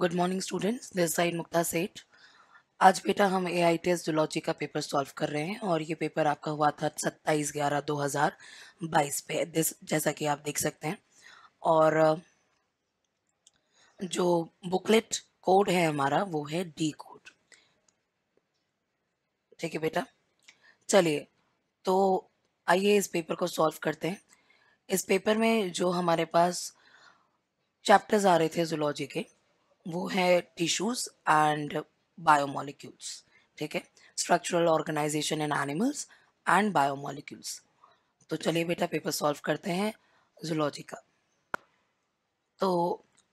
Good morning students this side Mukta Seth आज बेटा हम A I T S zoology का पेपर सॉल्व कर रहे हैं और ये पेपर आपका हुआ था सत्ताईस ग्यारह दो हज़ार बाईस पे दिस जैसा कि आप देख सकते हैं और जो बुकलेट कोड है हमारा वो है डी कोड ठीक है बेटा चलिए तो आइए इस पेपर को सॉल्व करते हैं इस पेपर में जो हमारे पास चैप्टर्स आ रहे थे जोलॉजी के वो है टिश्यूज एंड बायोमोलिक्यूल्स ठीक है structural organisation in animals and biomolecules तो चलिए बेटा पेपर सॉल्व करते हैं जुलॉजी का तो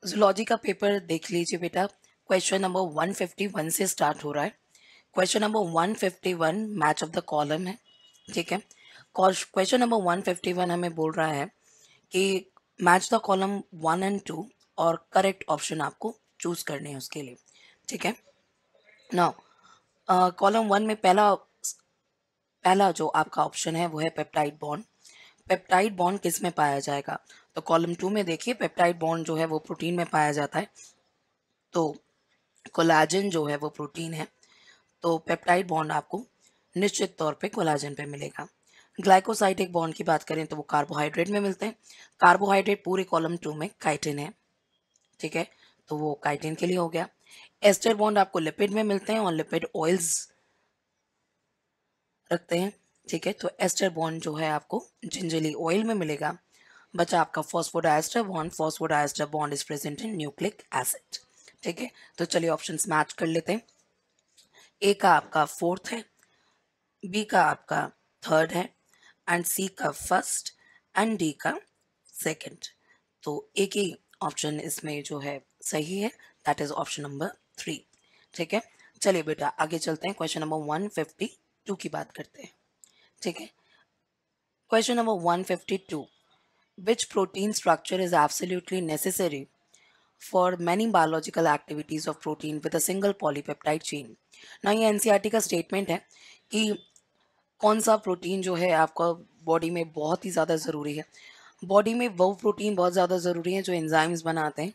जुलॉजी का पेपर देख लीजिए बेटा क्वेश्चन नंबर 151 से स्टार्ट हो रहा है question number 151 match of the column है ठीक है क्वेश्चन नंबर 151 हमें बोल रहा है कि match the column one and two और करेक्ट ऑप्शन आपको चूज़ करने हैं उसके लिए ठीक है ना कॉलम वन में पहला पहला जो आपका ऑप्शन है वो है पेप्टाइड बॉन्ड पेप्टाइड बॉन्ड किस में पाया जाएगा तो कॉलम टू में देखिए पेप्टाइड बॉन्ड जो है वो प्रोटीन में पाया जाता है तो कोलाजन जो है वो प्रोटीन है तो पेप्टाइड बॉन्ड आपको निश्चित तौर पे कोलाजन पे मिलेगा ग्लाइकोसाइटिक बॉन्ड की बात करें तो वो कार्बोहाइड्रेट में मिलते हैं कार्बोहाइड्रेट पूरे कॉलम टू में काइटिन है ठीक है तो वो काइटिन के लिए हो गया एस्टर बॉन्ड आपको लिपिड में मिलते हैं और लिपिड ऑयल्स रखते हैं ठीक है तो एस्टर बॉन्ड जो है आपको जिंजली ऑयल में मिलेगा बचा आपका phosphodiester bond phosphodiester bond is present in nucleic acid ठीक है तो चलिए ऑप्शंस मैच कर लेते हैं ए का आपका फोर्थ है बी का आपका थर्ड है एंड सी का फर्स्ट एंड डी का सेकंड तो एक ही ऑप्शन इसमें जो है सही है that is option number three ठीक है चलिए बेटा आगे चलते हैं question number one fifty two की बात करते हैं ठीक है question number one fifty two which protein structure is absolutely necessary for many biological activities of protein with a single polypeptide chain ना ये एन e का स्टेटमेंट है कि कौन सा प्रोटीन जो है आपका बॉडी में बहुत ही ज़्यादा ज़रूरी है बॉडी में वो प्रोटीन बहुत ज़्यादा ज़रूरी है जो एंजाइम्स बनाते हैं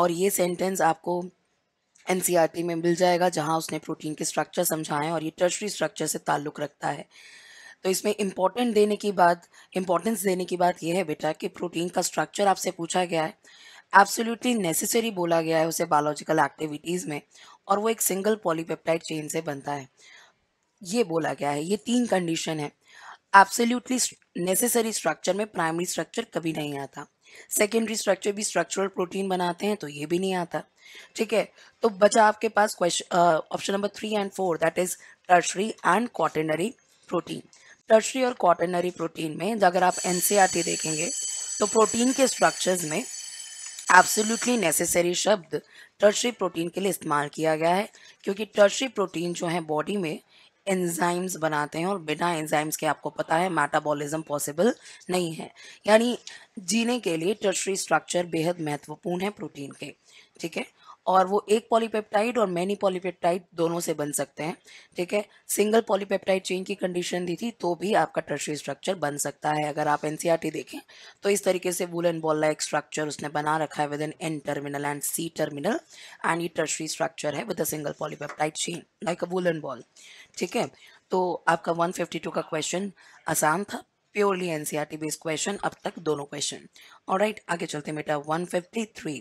और ये सेंटेंस आपको एन e में मिल जाएगा जहाँ उसने प्रोटीन के स्ट्रक्चर समझाए और ये टर्चरी स्ट्रक्चर से ताल्लुक़ रखता है तो इसमें इम्पोर्टेंट देने की बात इम्पोर्टेंस देने की बात यह है बेटा कि प्रोटीन का स्ट्रक्चर आपसे पूछा गया है एब्सोल्युटली नेसेसरी बोला गया है उसे बायोलॉजिकल एक्टिविटीज़ में और वो एक सिंगल पॉलीपेप्टाइड चेन से बनता है ये बोला गया है ये तीन कंडीशन है एब्सोल्युटली नेसेसरी स्ट्रक्चर में प्राइमरी स्ट्रक्चर कभी नहीं आता सेकेंडरी स्ट्रक्चर भी स्ट्रक्चरल प्रोटीन बनाते हैं तो ये भी नहीं आता ठीक है तो बचा आपके पास question option number three and four that is tertiary and quaternary protein tertiary और कॉटनरी प्रोटीन में अगर आप एन e देखेंगे तो प्रोटीन के स्ट्रक्चर्स में एब्सोल्युटली नेसेसरी शब्द टर्शरी प्रोटीन के लिए इस्तेमाल किया गया है क्योंकि टर्शरी प्रोटीन जो है बॉडी में एंजाइम्स बनाते हैं और बिना एंजाइम्स के आपको पता है मेटाबॉलिज्म पॉसिबल नहीं है यानी जीने के लिए टर्शरी स्ट्रक्चर बेहद महत्वपूर्ण है प्रोटीन के ठीक है और वो एक पॉलीपेप्टाइड और मैनी पॉलीपेप्टाइड दोनों से बन सकते हैं ठीक है सिंगल पॉलीपेप्टाइड चेन की कंडीशन दी थी तो भी आपका टर्शरी स्ट्रक्चर बन सकता है अगर आप एनसीईआरटी देखें तो इस तरीके से wool and ball like structure उसने बना रखा है with an N terminal and C terminal and ये टर्शरी स्ट्रक्चर है with a single polypeptide chain like a wool and ball ठीक है तो आपका 152 का क्वेश्चन आसान था प्योरली एनसीईआरटी बेस्ड क्वेश्चन अब तक दोनों क्वेश्चन और राइट आगे चलते हैं बेटा 153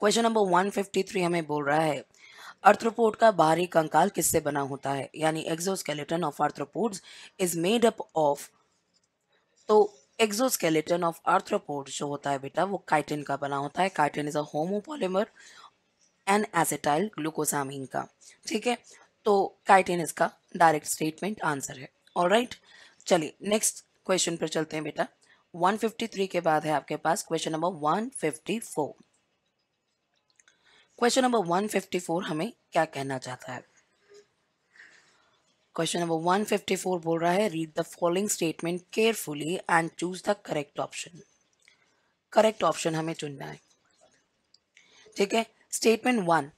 क्वेश्चन नंबर 153 हमें बोल रहा है अर्थ्रोपोड का बाहरी कंकाल किससे बना होता है यानी exoskeleton of arthropods is made up of तो एक्सोस्केलेटन ऑफ आर्थ्रोपोड जो होता है बेटा वो काइटिन का बना होता है chitin is a homopolymer N acetyl glucosamine का ठीक है तो काइटिन इसका डायरेक्ट स्टेटमेंट आंसर है ऑल राइट चलिए नेक्स्ट क्वेश्चन पर चलते हैं बेटा 153 के बाद है आपके पास क्वेश्चन नंबर 154 क्वेश्चन नंबर 154 हमें क्या कहना चाहता है क्वेश्चन नंबर 154 बोल रहा है read the following statement carefully and choose the correct option correct option हमें चुनना है ठीक है statement one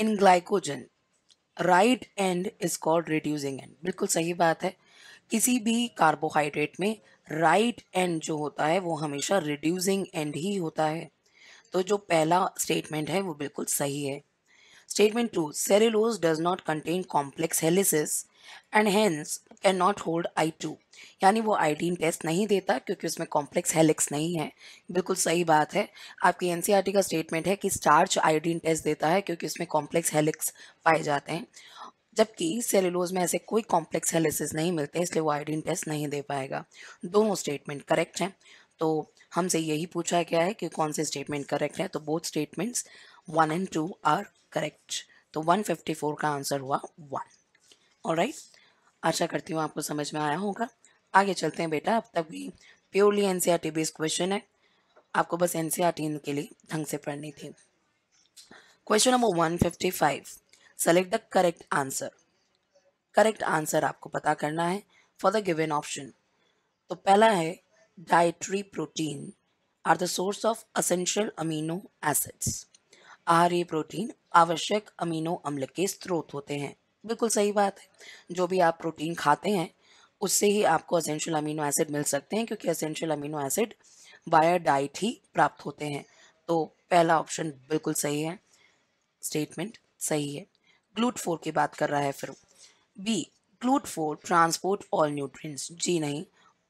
in glycogen right end is called reducing end बिल्कुल सही बात है किसी भी कार्बोहाइड्रेट में राइट right एंड जो होता है वो हमेशा रिड्यूसिंग एंड ही होता है तो जो पहला स्टेटमेंट है वो बिल्कुल सही है statement two cellulose does not contain complex helices and hence can not hold I two यानी वो आईडीन टेस्ट नहीं देता क्योंकि उसमें कॉम्प्लेक्स हेलिक्स नहीं है बिल्कुल सही बात है आपकी एन e का स्टेटमेंट है कि स्टार्च आईडीन टेस्ट देता है क्योंकि उसमें कॉम्प्लेक्स हेलिक्स पाए जाते हैं जबकि सेलुलोज में ऐसे कोई कॉम्प्लेक्स हेलिसिस नहीं मिलते इसलिए वो आईडीन टेस्ट नहीं दे पाएगा दोनों स्टेटमेंट करेक्ट हैं तो हमसे यही पूछा गया है कि कौन से स्टेटमेंट करेक्ट है तो both statements one and two are correct तो 154 का आंसर हुआ वन और राइट आशा करती हूँ आपको समझ में आया होगा आगे चलते हैं बेटा अब तक भी purely N C based question है आपको बस एन e के लिए ढंग से पढ़नी थी question number one fifty five select the correct answer correct answer आपको पता करना है फॉर द गिवन ऑप्शन तो पहला है dietary protein are the source of essential amino acids आहार प्रोटीन आवश्यक अमीनो अम्ल के स्रोत होते हैं बिल्कुल सही बात है जो भी आप प्रोटीन खाते हैं उससे ही आपको असेंशियल अमीनो एसिड मिल सकते हैं क्योंकि essential amino acid via diet ही प्राप्त होते हैं तो पहला ऑप्शन बिल्कुल सही है स्टेटमेंट सही है ग्लूट फोर की बात कर रहा है फिर B GLUT four transport all nutrients जी नहीं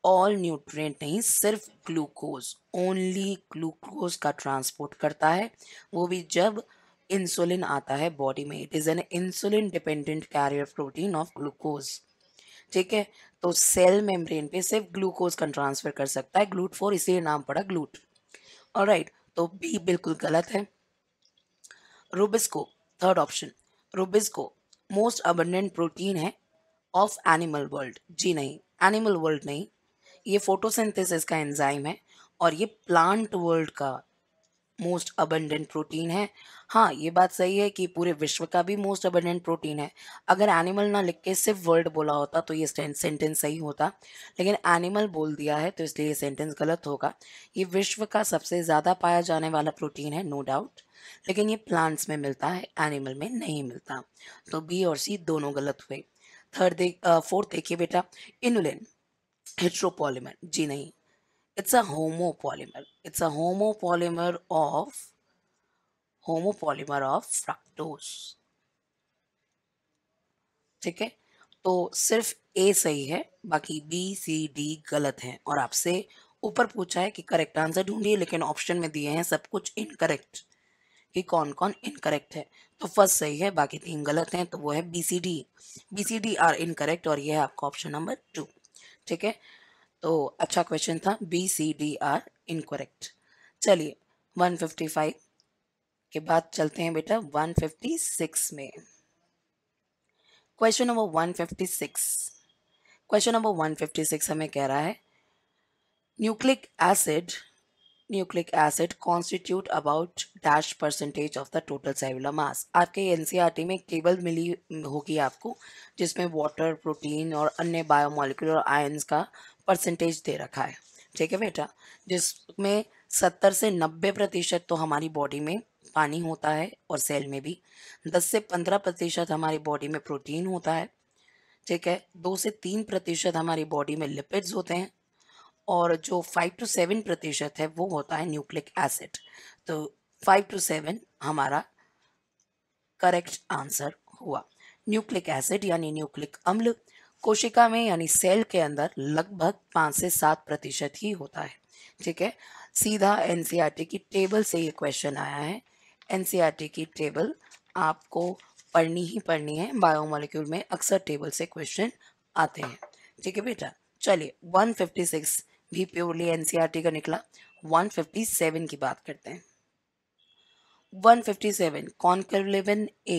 ऑल न्यूट्रिएंट नहीं सिर्फ ग्लूकोज ओनली ग्लूकोज का ट्रांसपोर्ट करता है वो भी जब इंसुलिन आता है बॉडी में it is an insulin dependent carrier protein of glucose ठीक है तो सेल मेम्ब्रेन पे सिर्फ ग्लूकोज का ट्रांसफर कर सकता है ग्लूट फोर इसीलिए नाम पड़ा ग्लूट और राइट तो बी बिल्कुल गलत है rubisco third option rubisco most abundant protein है ऑफ एनिमल वर्ल्ड जी नहीं एनिमल वर्ल्ड नहीं ये फोटोसिंथेसिस का एंजाइम है और ये प्लांट वर्ल्ड का मोस्ट अबंडेंट प्रोटीन है हाँ ये बात सही है कि पूरे विश्व का भी मोस्ट अबंडेंट प्रोटीन है अगर एनिमल ना लिख के सिर्फ वर्ल्ड बोला होता तो ये सेंटेंस सही होता लेकिन एनिमल बोल दिया है तो इसलिए ये सेंटेंस गलत होगा ये विश्व का सबसे ज़्यादा पाया जाने वाला प्रोटीन है नो no डाउट लेकिन ये प्लांट्स में मिलता है एनिमल में नहीं मिलता तो बी और सी दोनों गलत हुए थर्ड देख फोर्थ देखिए बेटा इनुलिन हेट्रोपॉलीमर जी नहीं it's a homopolymer. It's a homopolymer of homopolymer of fructose ठीक है तो सिर्फ ए सही है बाकी बी सी डी गलत हैं और आपसे ऊपर पूछा है कि करेक्ट आंसर ढूंढिए लेकिन ऑप्शन में दिए हैं सब कुछ इनकरेक्ट कि कौन कौन इनकरेक्ट है तो फर्स्ट सही है बाकी तीन गलत हैं तो वो है B C D B C D are incorrect और ये है आपका ऑप्शन नंबर टू ठीक है तो अच्छा क्वेश्चन था B C D are incorrect चलिए 155 के बाद चलते हैं बेटा 156 में क्वेश्चन नंबर 156 क्वेश्चन नंबर 156 हमें कह रहा है nucleic acid nucleic acid constitute about dash percentage of the total cellular mass आपके एनसीईआरटी e में केबल मिली होगी आपको जिसमें वाटर प्रोटीन और अन्य बायोमोलिकुलर आयंस का परसेंटेज दे रखा है ठीक है बेटा जिसमें सत्तर से नब्बे प्रतिशत तो हमारी बॉडी में पानी होता है और सेल में भी दस से पंद्रह प्रतिशत हमारी बॉडी में प्रोटीन होता है ठीक है दो से तीन प्रतिशत हमारी बॉडी में लिपिड्स होते हैं और जो फाइव टू सेवन प्रतिशत है वो होता है न्यूक्लिक एसिड तो फाइव टू सेवन हमारा करेक्ट आंसर हुआ न्यूक्लिक एसिड यानी न्यूक्लिक अम्ल कोशिका में यानी सेल के अंदर लगभग पाँच से सात प्रतिशत ही होता है ठीक है सीधा एन e की टेबल से ये क्वेश्चन आया है एन e की टेबल आपको पढ़नी ही पढ़नी है बायोमोलिक्यूल में अक्सर टेबल से क्वेश्चन आते हैं ठीक है बेटा चलिए 156 भी प्योरली एनसीईआरटी e का निकला 157 की बात करते हैं 157 कॉन्करलेवन ए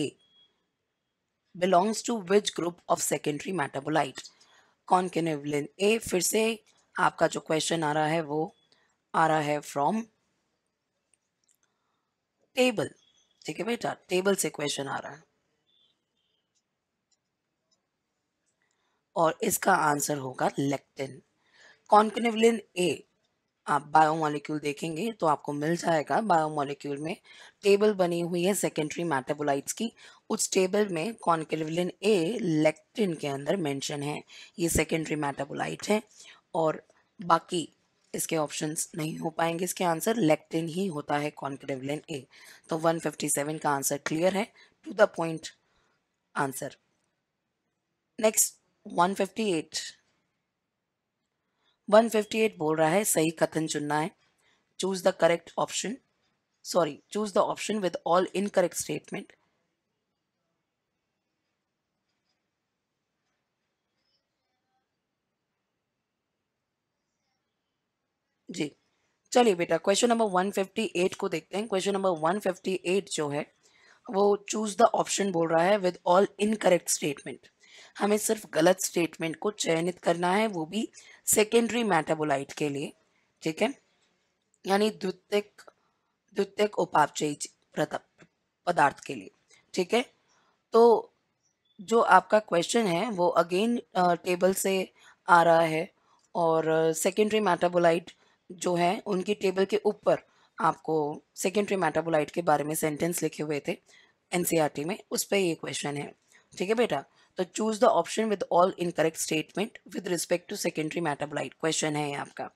belongs to which group of secondary metabolite कॉन्केनेवलिन ए फिर से आपका जो क्वेश्चन आ रहा है वो आ रहा है फ्रॉम टेबल ठीक है बेटा टेबल से क्वेश्चन आ रहा है और इसका आंसर होगा लेक्टिन कॉन्केनेवलिन ए आप बायोमोलिक्यूल देखेंगे तो आपको मिल जाएगा बायोमोलिक्यूल में टेबल बनी हुई है सेकेंडरी मेटाबोलाइट्स की उस टेबल में कॉन्केलिविलिन ए लेक्टिन के अंदर मेंशन है ये सेकेंडरी मेटाबोलाइट है और बाकी इसके ऑप्शंस नहीं हो पाएंगे इसके आंसर लेक्टिन ही होता है कॉन्केलिविलिन ए तो सेवन का आंसर क्लियर है to the point answer next eight 158 बोल रहा है सही कथन चुनना है choose the correct option sorry choose the option with all incorrect statement जी चलिए बेटा क्वेश्चन नंबर 158 को देखते हैं क्वेश्चन नंबर 158 जो है वो चूज द ऑप्शन बोल रहा है विद ऑल इनकरेक्ट स्टेटमेंट हमें सिर्फ गलत स्टेटमेंट को चयनित करना है वो भी सेकेंडरी मेटाबोलाइट के लिए ठीक है यानी द्वितीयक द्वितीयक उपापचय पदार्थ के लिए ठीक है तो जो आपका क्वेश्चन है वो अगेन टेबल से आ रहा है और सेकेंडरी मेटाबोलाइट जो है उनकी टेबल के ऊपर आपको सेकेंडरी मेटाबोलाइट के बारे में सेंटेंस लिखे हुए थे एनसीईआरटी e में उस पर ये क्वेश्चन है ठीक है बेटा तो choose the option with all incorrect statement with respect to secondary metabolite question है आपका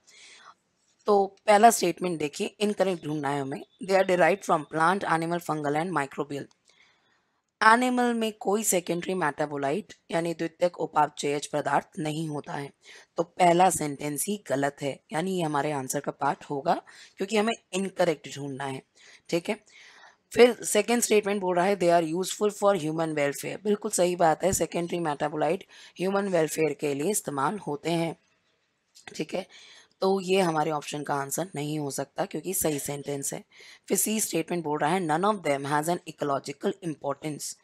तो पहला स्टेटमेंट देखिए इनकरेक्ट ढूंढना है हमें they are derive from plant animal fungal and microbial animal में कोई सेकेंडरी मेटाबोलाइट यानी द्वितीयक उपापचय पदार्थ नहीं होता है तो पहला सेंटेंस ही गलत है यानी ये हमारे आंसर का पार्ट होगा क्योंकि हमें इनकरेक्ट ढूंढना है ठीक है फिर सेकेंड स्टेटमेंट बोल रहा है they are useful for human welfare बिल्कुल सही बात है सेकेंडरी मेटाबोलाइट ह्यूमन वेलफेयर के लिए इस्तेमाल होते हैं ठीक है तो ये हमारे ऑप्शन का आंसर नहीं हो सकता क्योंकि सही सेंटेंस है फिर सी स्टेटमेंट बोल रहा है none of them has an ecological importance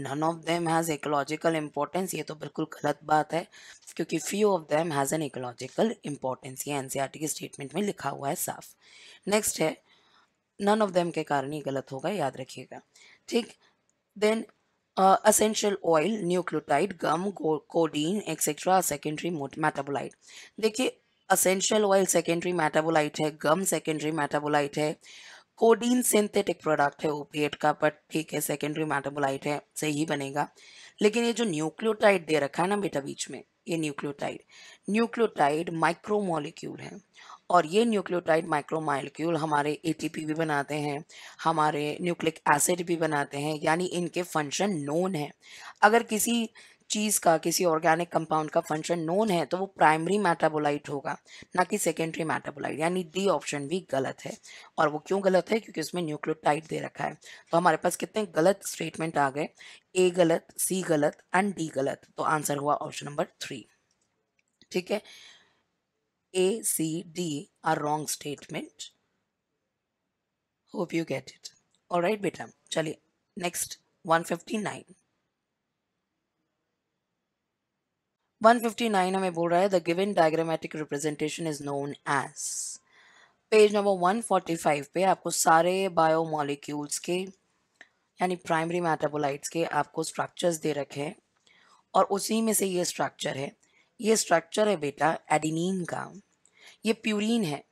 none of them has ecological importance ये तो बिल्कुल गलत बात है क्योंकि few of them has an ecological importance ये एन e की स्टेटमेंट में लिखा हुआ है साफ नेक्स्ट है नन ऑफ देम के कारण ही गलत होगा याद रखिएगा ठीक then essential oil nucleotide gum codeine etcetera secondary metabolite देखिए असेंशियल ऑयल सेकेंडरी मेटाबोलाइट है गम सेकेंडरी मेटाबोलाइट है कोडीन सिंथेटिक प्रोडक्ट है ओपीएट का बट ठीक है सेकेंडरी मेटाबोलाइट है सही बनेगा लेकिन ये जो न्यूक्लियोटाइड दे रखा है ना बेटा बीच में ये न्यूक्लियोटाइड न्यूक्लियोटाइड माइक्रोमोलिक्यूल है और ये न्यूक्लियोटाइड माइक्रोमोलिक्यूल हमारे एटीपी भी बनाते हैं हमारे न्यूक्लिक एसिड भी बनाते हैं यानी इनके फंक्शन नोन है अगर किसी चीज़ का किसी ऑर्गेनिक कंपाउंड का फंक्शन नोन है तो वो प्राइमरी मेटाबोलाइट होगा ना कि सेकेंडरी मेटाबोलाइट यानी डी ऑप्शन भी गलत है और वो क्यों गलत है क्योंकि उसमें न्यूक्लियोटाइड दे रखा है तो हमारे पास कितने गलत स्टेटमेंट आ गए ए गलत सी गलत एंड डी गलत तो आंसर हुआ ऑप्शन नंबर थ्री ठीक है A D are D statement hope you get it get right बेटा चलिए नेक्स्ट वन फिफ्टी नाइन 159 हमें बोल रहा है the given diagrammatic representation is known as page number 145 पे आपको सारे बायोमोलिक्यूल्स के यानी प्राइमरी मेटाबोलाइट्स के आपको स्ट्रक्चर्स दे रखे हैं और उसी में से ये स्ट्रक्चर है ये स्ट्रक्चर है बेटा एडिनिन का ये प्यूरिन है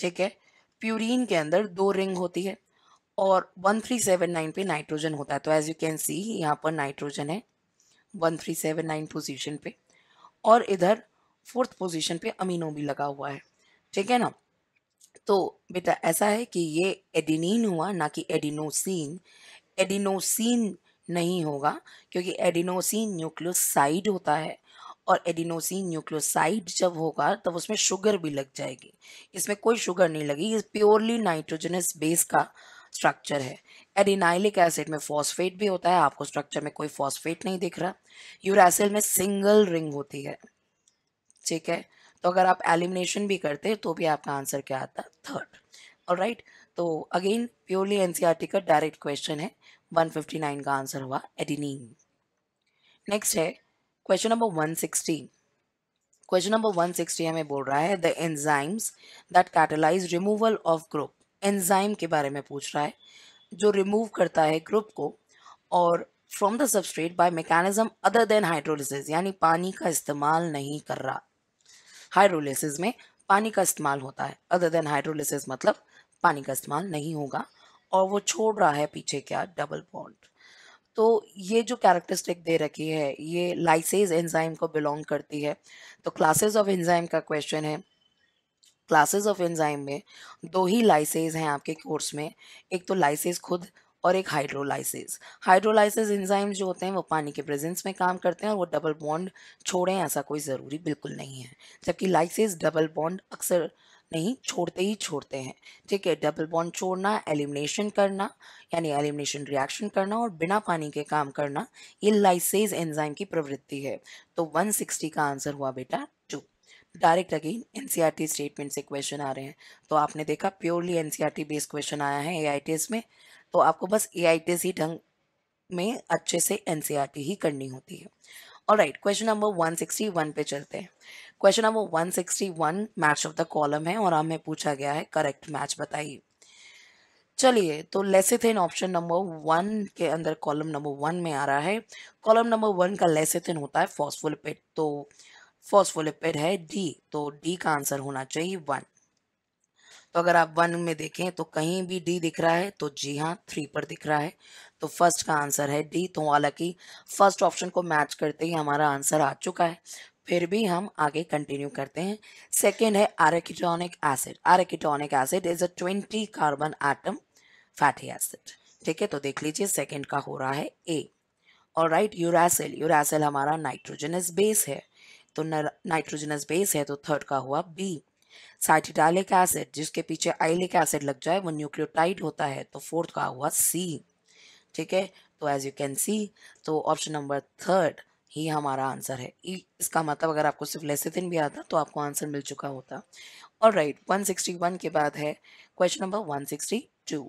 ठीक है प्यूरिन के अंदर दो रिंग होती है और 1379 पे नाइट्रोजन होता है तो एज यू कैन सी यहाँ पर नाइट्रोजन है 1379 पोजीशन पे और इधर फोर्थ पोजीशन पे अमीनो भी लगा हुआ है ठीक है ना तो बेटा ऐसा है कि ये एडिनिन हुआ ना कि एडिनोसिन एडिनोसिन नहीं होगा क्योंकि एडिनोसिन न्यूक्लियोसाइड होता है और एडिनोसिन न्यूक्लियोसाइड जब होगा तब उसमें शुगर भी लग जाएगी इसमें कोई शुगर नहीं लगी ये प्योरली नाइट्रोजनस बेस का स्ट्रक्चर है एडिनाइलिक एसिड में फॉस्फेट भी होता है आपको स्ट्रक्चर में कोई फॉस्फेट नहीं दिख रहा यूरासिल में सिंगल रिंग होती है ठीक है तो अगर आप एलिमिनेशन भी करते तो भी आपका आंसर क्या आता थर्ड और राइट तो अगेन प्योरली एन का डायरेक्ट क्वेश्चन है 159 का आंसर हुआ एडिनिन नेक्स्ट है क्वेश्चन नंबर 160 क्वेश्चन नंबर 160 हमें बोल रहा है the enzymes that catalyse removal of group enzyme के बारे में पूछ रहा है जो रिमूव करता है ग्रुप को और from the substrate by mechanism other than hydrolysis यानी पानी का इस्तेमाल नहीं कर रहा हाइड्रोलिसिस में पानी का इस्तेमाल होता है अदर देन हाइड्रोलिसिस मतलब पानी का इस्तेमाल नहीं होगा और वो छोड़ रहा है पीछे क्या डबल बॉन्ड तो ये जो कैरेक्टरिस्टिक दे रखी है ये लाइसेज एंजाइम को बिलोंग करती है तो क्लासेस ऑफ एंजाइम का क्वेश्चन है क्लासेस ऑफ एंजाइम में दो ही लाइसेज हैं आपके कोर्स में एक तो लाइसेज खुद और एक हाइड्रोलाइसिस हाइड्रोलाइसिस एंजाइम जो होते हैं वो पानी के प्रेजेंस में काम करते हैं और वो डबल बॉन्ड छोड़ें ऐसा कोई ज़रूरी बिल्कुल नहीं है जबकि लाइसिस डबल बॉन्ड अक्सर नहीं छोड़ते ही छोड़ते हैं ठीक है डबल बॉन्ड छोड़ना एलिमिनेशन करना यानी एलिमिनेशन रिएक्शन करना और बिना पानी के काम करना ये लाइसेज एंजाइम की प्रवृत्ति है तो 160 का आंसर हुआ बेटा direct again NCERT statement e से क्वेश्चन आ रहे हैं तो आपने देखा प्योरली एनसीईआरटी बेस्ड क्वेश्चन आया है एआईटीएस में तो आपको बस एआईटीएस ही ढंग में अच्छे से एनसीईआरटी e ही करनी होती है और राइट क्वेश्चन नंबर वन पे चलते हैं question number one match of the column है और हमें पूछा गया है करेक्ट मैच बताइए चलिए तो लेसिथिन ऑप्शन नंबर वन के अंदर कॉलम नंबर वन में आ रहा है कॉलम नंबर वन का लेसिथिन होता है फॉस्फोलिपेट तो फॉस्फोलिपिड है डी तो डी का आंसर होना चाहिए वन तो अगर आप वन में देखें तो कहीं भी डी दिख रहा है तो जी हाँ थ्री पर दिख रहा है तो फर्स्ट का आंसर है डी तो हालांकि फर्स्ट ऑप्शन को मैच करते ही हमारा आंसर आ चुका है फिर भी हम आगे कंटिन्यू करते हैं सेकेंड है arachidonic acid arachidonic acid is a twenty carbon atom fatty acid ठीक है तो देख लीजिए सेकेंड का हो रहा है ए और राइट यूरासिल यूरासिल हमारा नाइट्रोजनस बेस है तो नाइट्रोजनस बेस है तो थर्ड का हुआ बी साइटिडालिक एसिड जिसके पीछे आइलिक एसिड लग जाए वो न्यूक्लियोटाइड होता है तो फोर्थ का हुआ सी ठीक है तो एज यू कैन सी तो ऑप्शन नंबर थर्ड ही हमारा आंसर है e, इसका मतलब अगर आपको सिर्फ लेसिथिन भी आता तो आपको आंसर मिल चुका होता और राइट वन के बाद है क्वेश्चन नंबर 162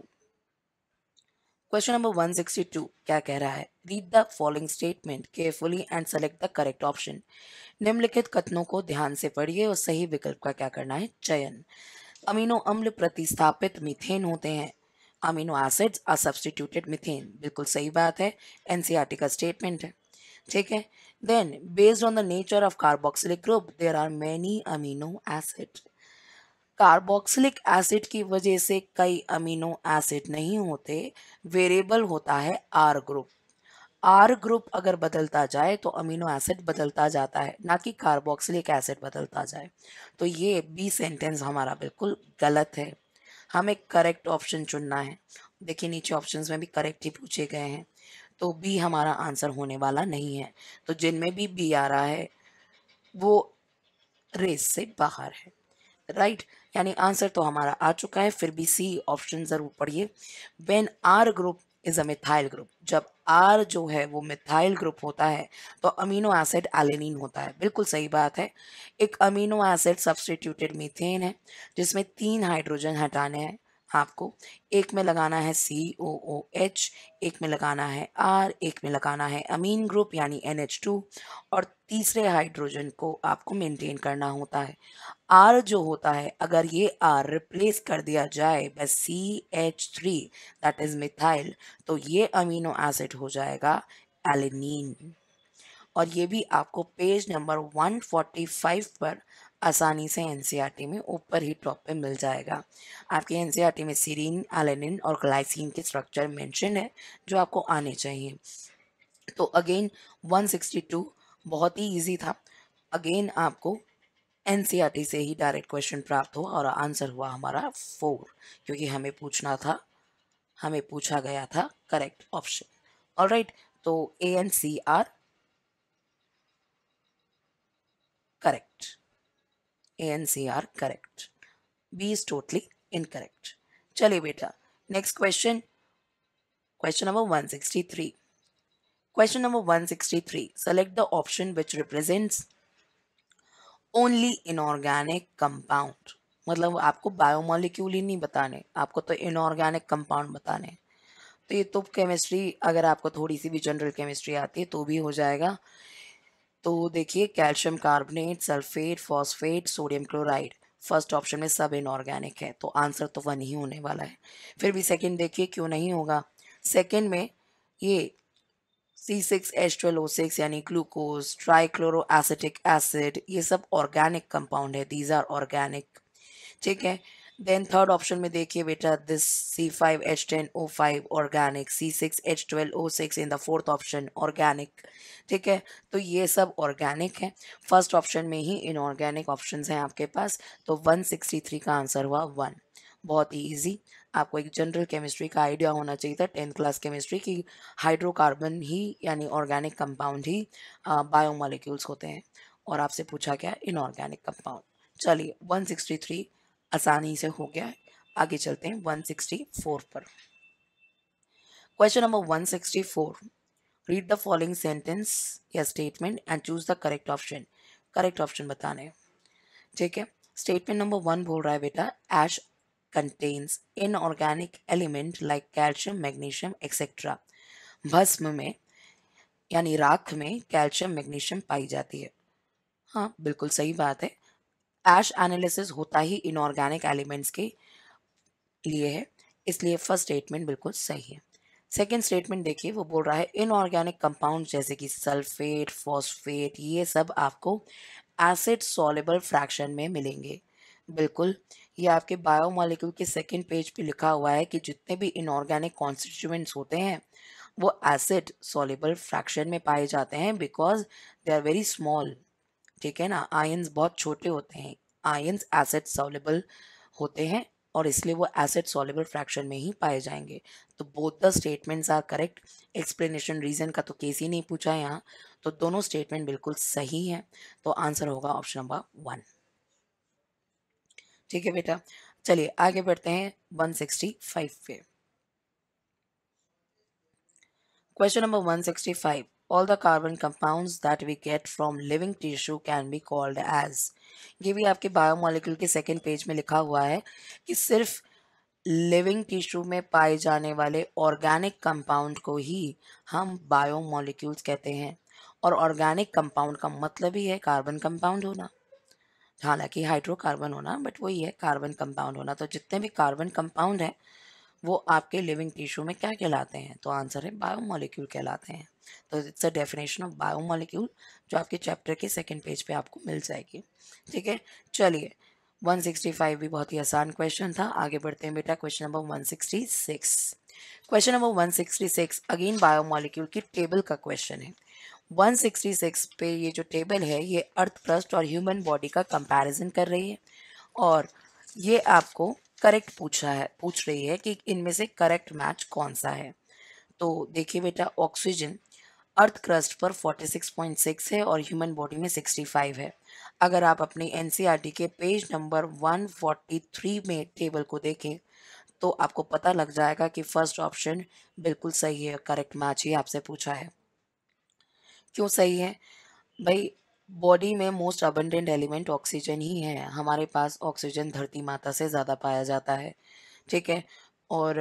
क्वेश्चन नंबर 162 क्या कह रहा है read the following statement carefully and select the correct option निम्नलिखित कथनों को ध्यान से पढ़िए और सही विकल्प का क्या करना है चयन अमीनो अम्ल प्रतिस्थापित मिथेन होते हैं amino acids are substituted methane बिल्कुल सही बात है एनसीईआरटी e का स्टेटमेंट है ठीक है then based on the nature of carboxylic group there are many amino acid carboxylic acid की वजह से कई अमीनो एसिड नहीं होते वेरिएबल होता है आर ग्रुप आर ग्रुप अगर बदलता जाए तो अमीनो एसिड बदलता जाता है ना कि कार्बोक्सिलिक एसिड बदलता जाए तो ये बी सेंटेंस हमारा बिल्कुल गलत है हमें करेक्ट ऑप्शन चुनना है देखिए नीचे ऑप्शन में भी करेक्ट ही पूछे गए हैं तो बी हमारा आंसर होने वाला नहीं है तो जिनमें भी बी आ रहा है वो रेस से बाहर है राइट right? यानी आंसर तो हमारा आ चुका है फिर भी सी ऑप्शन ज़रूर पढ़िए when R group is a methyl group जब आर जो है वो मिथाइल ग्रुप होता है तो अमीनो एसिड एलिनिन होता है बिल्कुल सही बात है एक अमीनो एसिड सब्सटीट्यूटेड मीथेन है जिसमें तीन हाइड्रोजन हटाने हैं आपको एक में लगाना है सी ओ ओ एच एक में लगाना है आर एक में लगाना है अमीन ग्रुप यानी एन एच टू और तीसरे हाइड्रोजन को आपको मेंटेन करना होता है आर जो होता है अगर ये आर रिप्लेस कर दिया जाए बस C H three that is methyl तो ये अमीनो एसिड हो जाएगा एलिनिन और ये भी आपको पेज नंबर 145 पर आसानी से एन e में ऊपर ही टॉप पे मिल जाएगा आपके एन e में सीरीन एलेनिन और ग्लाइसिन के स्ट्रक्चर मेंशन है जो आपको आने चाहिए तो अगेन 162 बहुत ही इजी था अगेन आपको एन e से ही डायरेक्ट क्वेश्चन प्राप्त हुआ और आंसर हुआ हमारा फोर क्योंकि हमें पूछना था हमें पूछा गया था करेक्ट ऑप्शन और राइट तो A N C R correct N C R correct B is totally incorrect चलिए बेटा next question question number 163 Question number 163. Select the option which represents only inorganic compound. मतलब आपको बायोमोलिक्यूल ही नहीं बताने आपको तो इनऑर्गेनिक कंपाउंड बताने तो ये तो केमिस्ट्री अगर आपको थोड़ी सी भी जनरल केमिस्ट्री आती है तो भी हो जाएगा तो देखिए calcium carbonate sulphate phosphate sodium chloride first option में सब इनऑर्गेनिक है तो आंसर तो वन ही होने वाला है फिर भी सेकंड देखिए क्यों नहीं होगा सेकंड में ये C six H twelve O six यानी ग्लूकोज ट्राईक्लोरो एसिटिक एसिड ये सब ऑर्गेनिक कंपाउंड है दीज आर ऑर्गेनिक ठीक है देन थर्ड ऑप्शन में देखिए बेटा this C five H ten O five organic C six H twelve O six in the fourth option organic ठीक है तो ये सब ऑर्गेनिक है फर्स्ट ऑप्शन में ही इनऑर्गेनिक ऑप्शन हैं आपके पास तो वन सिक्सटी थ्री का आंसर हुआ वन बहुत ही ईजी आपको एक जनरल केमिस्ट्री का आइडिया होना चाहिए था टेंथ क्लास केमिस्ट्री की हाइड्रोकार्बन ही यानी ऑर्गेनिक कंपाउंड ही बायोमोलिक्यूल्स होते हैं और आपसे पूछा गया इनऑर्गेनिक कंपाउंड चलिए 163 आसानी से हो गया आगे चलते हैं 164 पर question number 164 read the following sentence या statement and choose the correct option correct option बताने ठीक है स्टेटमेंट नंबर वन बोल रहा है बेटा ash contains inorganic element like calcium magnesium etcetera भस्म में यानी राख में कैल्शियम मैग्नीशियम पाई जाती है हाँ बिल्कुल सही बात है एश एनालिसिस होता ही इनऑर्गेनिक एलिमेंट्स के लिए है इसलिए फर्स्ट स्टेटमेंट बिल्कुल सही है सेकेंड स्टेटमेंट देखिए वो बोल रहा है इनऑर्गेनिक कंपाउंड जैसे कि सल्फेट फॉस्फेट ये सब आपको एसिड सॉलेबल फ्रैक्शन में मिलेंगे बिल्कुल ये आपके बायोमोलिक्यूल के सेकेंड पेज पे लिखा हुआ है कि जितने भी इनऑर्गेनिक कॉन्स्टिट्यूएंट्स होते हैं वो एसिड सॉलेबल फ्रैक्शन में पाए जाते हैं because they are very small ठीक है ना आयंस बहुत छोटे होते हैं आयंस एसिड सोलेबल होते हैं और इसलिए वो एसिड सोलेबल फ्रैक्शन में ही पाए जाएंगे तो both the statements are correct explanation reason का तो केस ही नहीं पूछा यहाँ तो दोनों स्टेटमेंट बिल्कुल सही है तो आंसर होगा ऑप्शन नंबर वन ठीक है बेटा चलिए आगे बढ़ते हैं 165 पे question number 165 All the carbon compounds that we get from living tissue can be called as ये भी आपके बायोमोलिक्यूल के सेकेंड पेज में लिखा हुआ है कि सिर्फ लिविंग टिश्यू में पाए जाने वाले ऑर्गेनिक कंपाउंड को ही हम बायोमोलिक्यूल्स कहते हैं और ऑर्गेनिक कंपाउंड का मतलब ही है कार्बन कंपाउंड होना हालांकि हाइड्रोकार्बन होना बट वही है कार्बन कंपाउंड होना तो जितने भी कार्बन कंपाउंड हैं वो आपके लिविंग टिश्यू में क्या कहलाते हैं तो आंसर है बायोमोलिक्यूल कहलाते हैं तो it's a definition of biomolecule जो आपके चैप्टर के सेकेंड पेज पे आपको मिल जाएगी ठीक है चलिए 165 भी बहुत ही आसान क्वेश्चन था आगे बढ़ते हैं बेटा question number 166 question number 166 again biomolecule की टेबल का क्वेश्चन है 166 पे ये जो टेबल है ये अर्थ क्रस्ट और ह्यूमन बॉडी का कंपैरिजन कर रही है और ये आपको करेक्ट पूछा है पूछ रही है कि इनमें से करेक्ट मैच कौन सा है तो देखिए बेटा ऑक्सीजन अर्थ क्रस्ट पर 46.6 है और ह्यूमन बॉडी में 65 है अगर आप अपने एन e के पेज नंबर 143 में टेबल को देखें तो आपको पता लग जाएगा कि फर्स्ट ऑप्शन बिल्कुल सही है करेक्ट मैच ही आपसे पूछा है क्यों सही है भाई बॉडी में मोस्ट अबंडेंट एलिमेंट ऑक्सीजन ही है हमारे पास ऑक्सीजन धरती माता से ज़्यादा पाया जाता है ठीक है और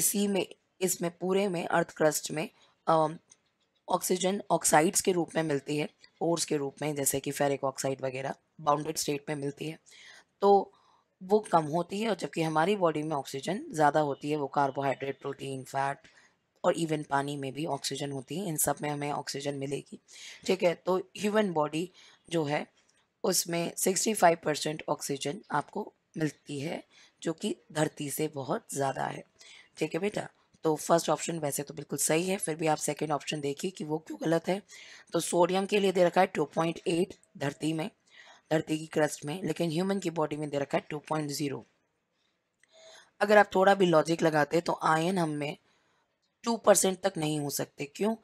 इसी में इसमें पूरे में अर्थ क्रस्ट में ऑक्सीजन ऑक्साइड्स के रूप में मिलती है ओर्स के रूप में जैसे कि फेरिक ऑक्साइड वगैरह बाउंडेड स्टेट में मिलती है तो वो कम होती है और जबकि हमारी बॉडी में ऑक्सीजन ज़्यादा होती है वो कार्बोहाइड्रेट प्रोटीन फैट और इवन पानी में भी ऑक्सीजन होती है इन सब में हमें ऑक्सीजन मिलेगी ठीक है तो ह्यूमन बॉडी जो है उसमें 65 परसेंट ऑक्सीजन आपको मिलती है जो कि धरती से बहुत ज़्यादा है ठीक है बेटा तो फर्स्ट ऑप्शन वैसे तो बिल्कुल सही है फिर भी आप सेकेंड ऑप्शन देखिए कि वो क्यों गलत है तो सोडियम के लिए दे रखा है टू धरती में धरती की क्रस्ट में लेकिन ह्यूमन की बॉडी में दे रखा है टू अगर आप थोड़ा भी लॉजिक लगाते तो आयन हम में टू परसेंट तक नहीं हो सकते क्यों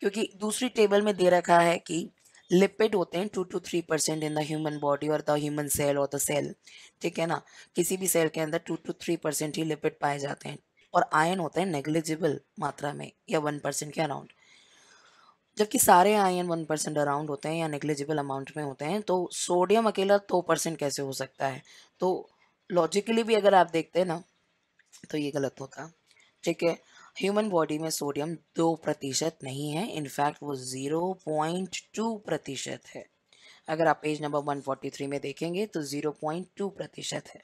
क्योंकि दूसरी टेबल में दे रखा है कि लिपिड होते हैं two to three percent in the human body और द ह्यूमन सेल और द सेल ठीक है ना किसी भी सेल के अंदर टू टू थ्री परसेंट ही लिपिड पाए जाते हैं और आयन होते हैं नेग्लिजिबल मात्रा में या वन परसेंट के अराउंड जबकि सारे आयन वन परसेंट अराउंड होते हैं या नेग्लिजिबल अमाउंट में होते हैं तो सोडियम अकेला दो परसेंट कैसे हो सकता है तो लॉजिकली भी अगर आप देखते हैं ना तो ये गलत होता ठीक है ह्यूमन बॉडी में सोडियम दो प्रतिशत नहीं है इनफैक्ट वो ज़ीरो पॉइंट टू प्रतिशत है अगर आप page number one forty three में देखेंगे तो ज़ीरो पॉइंट टू प्रतिशत है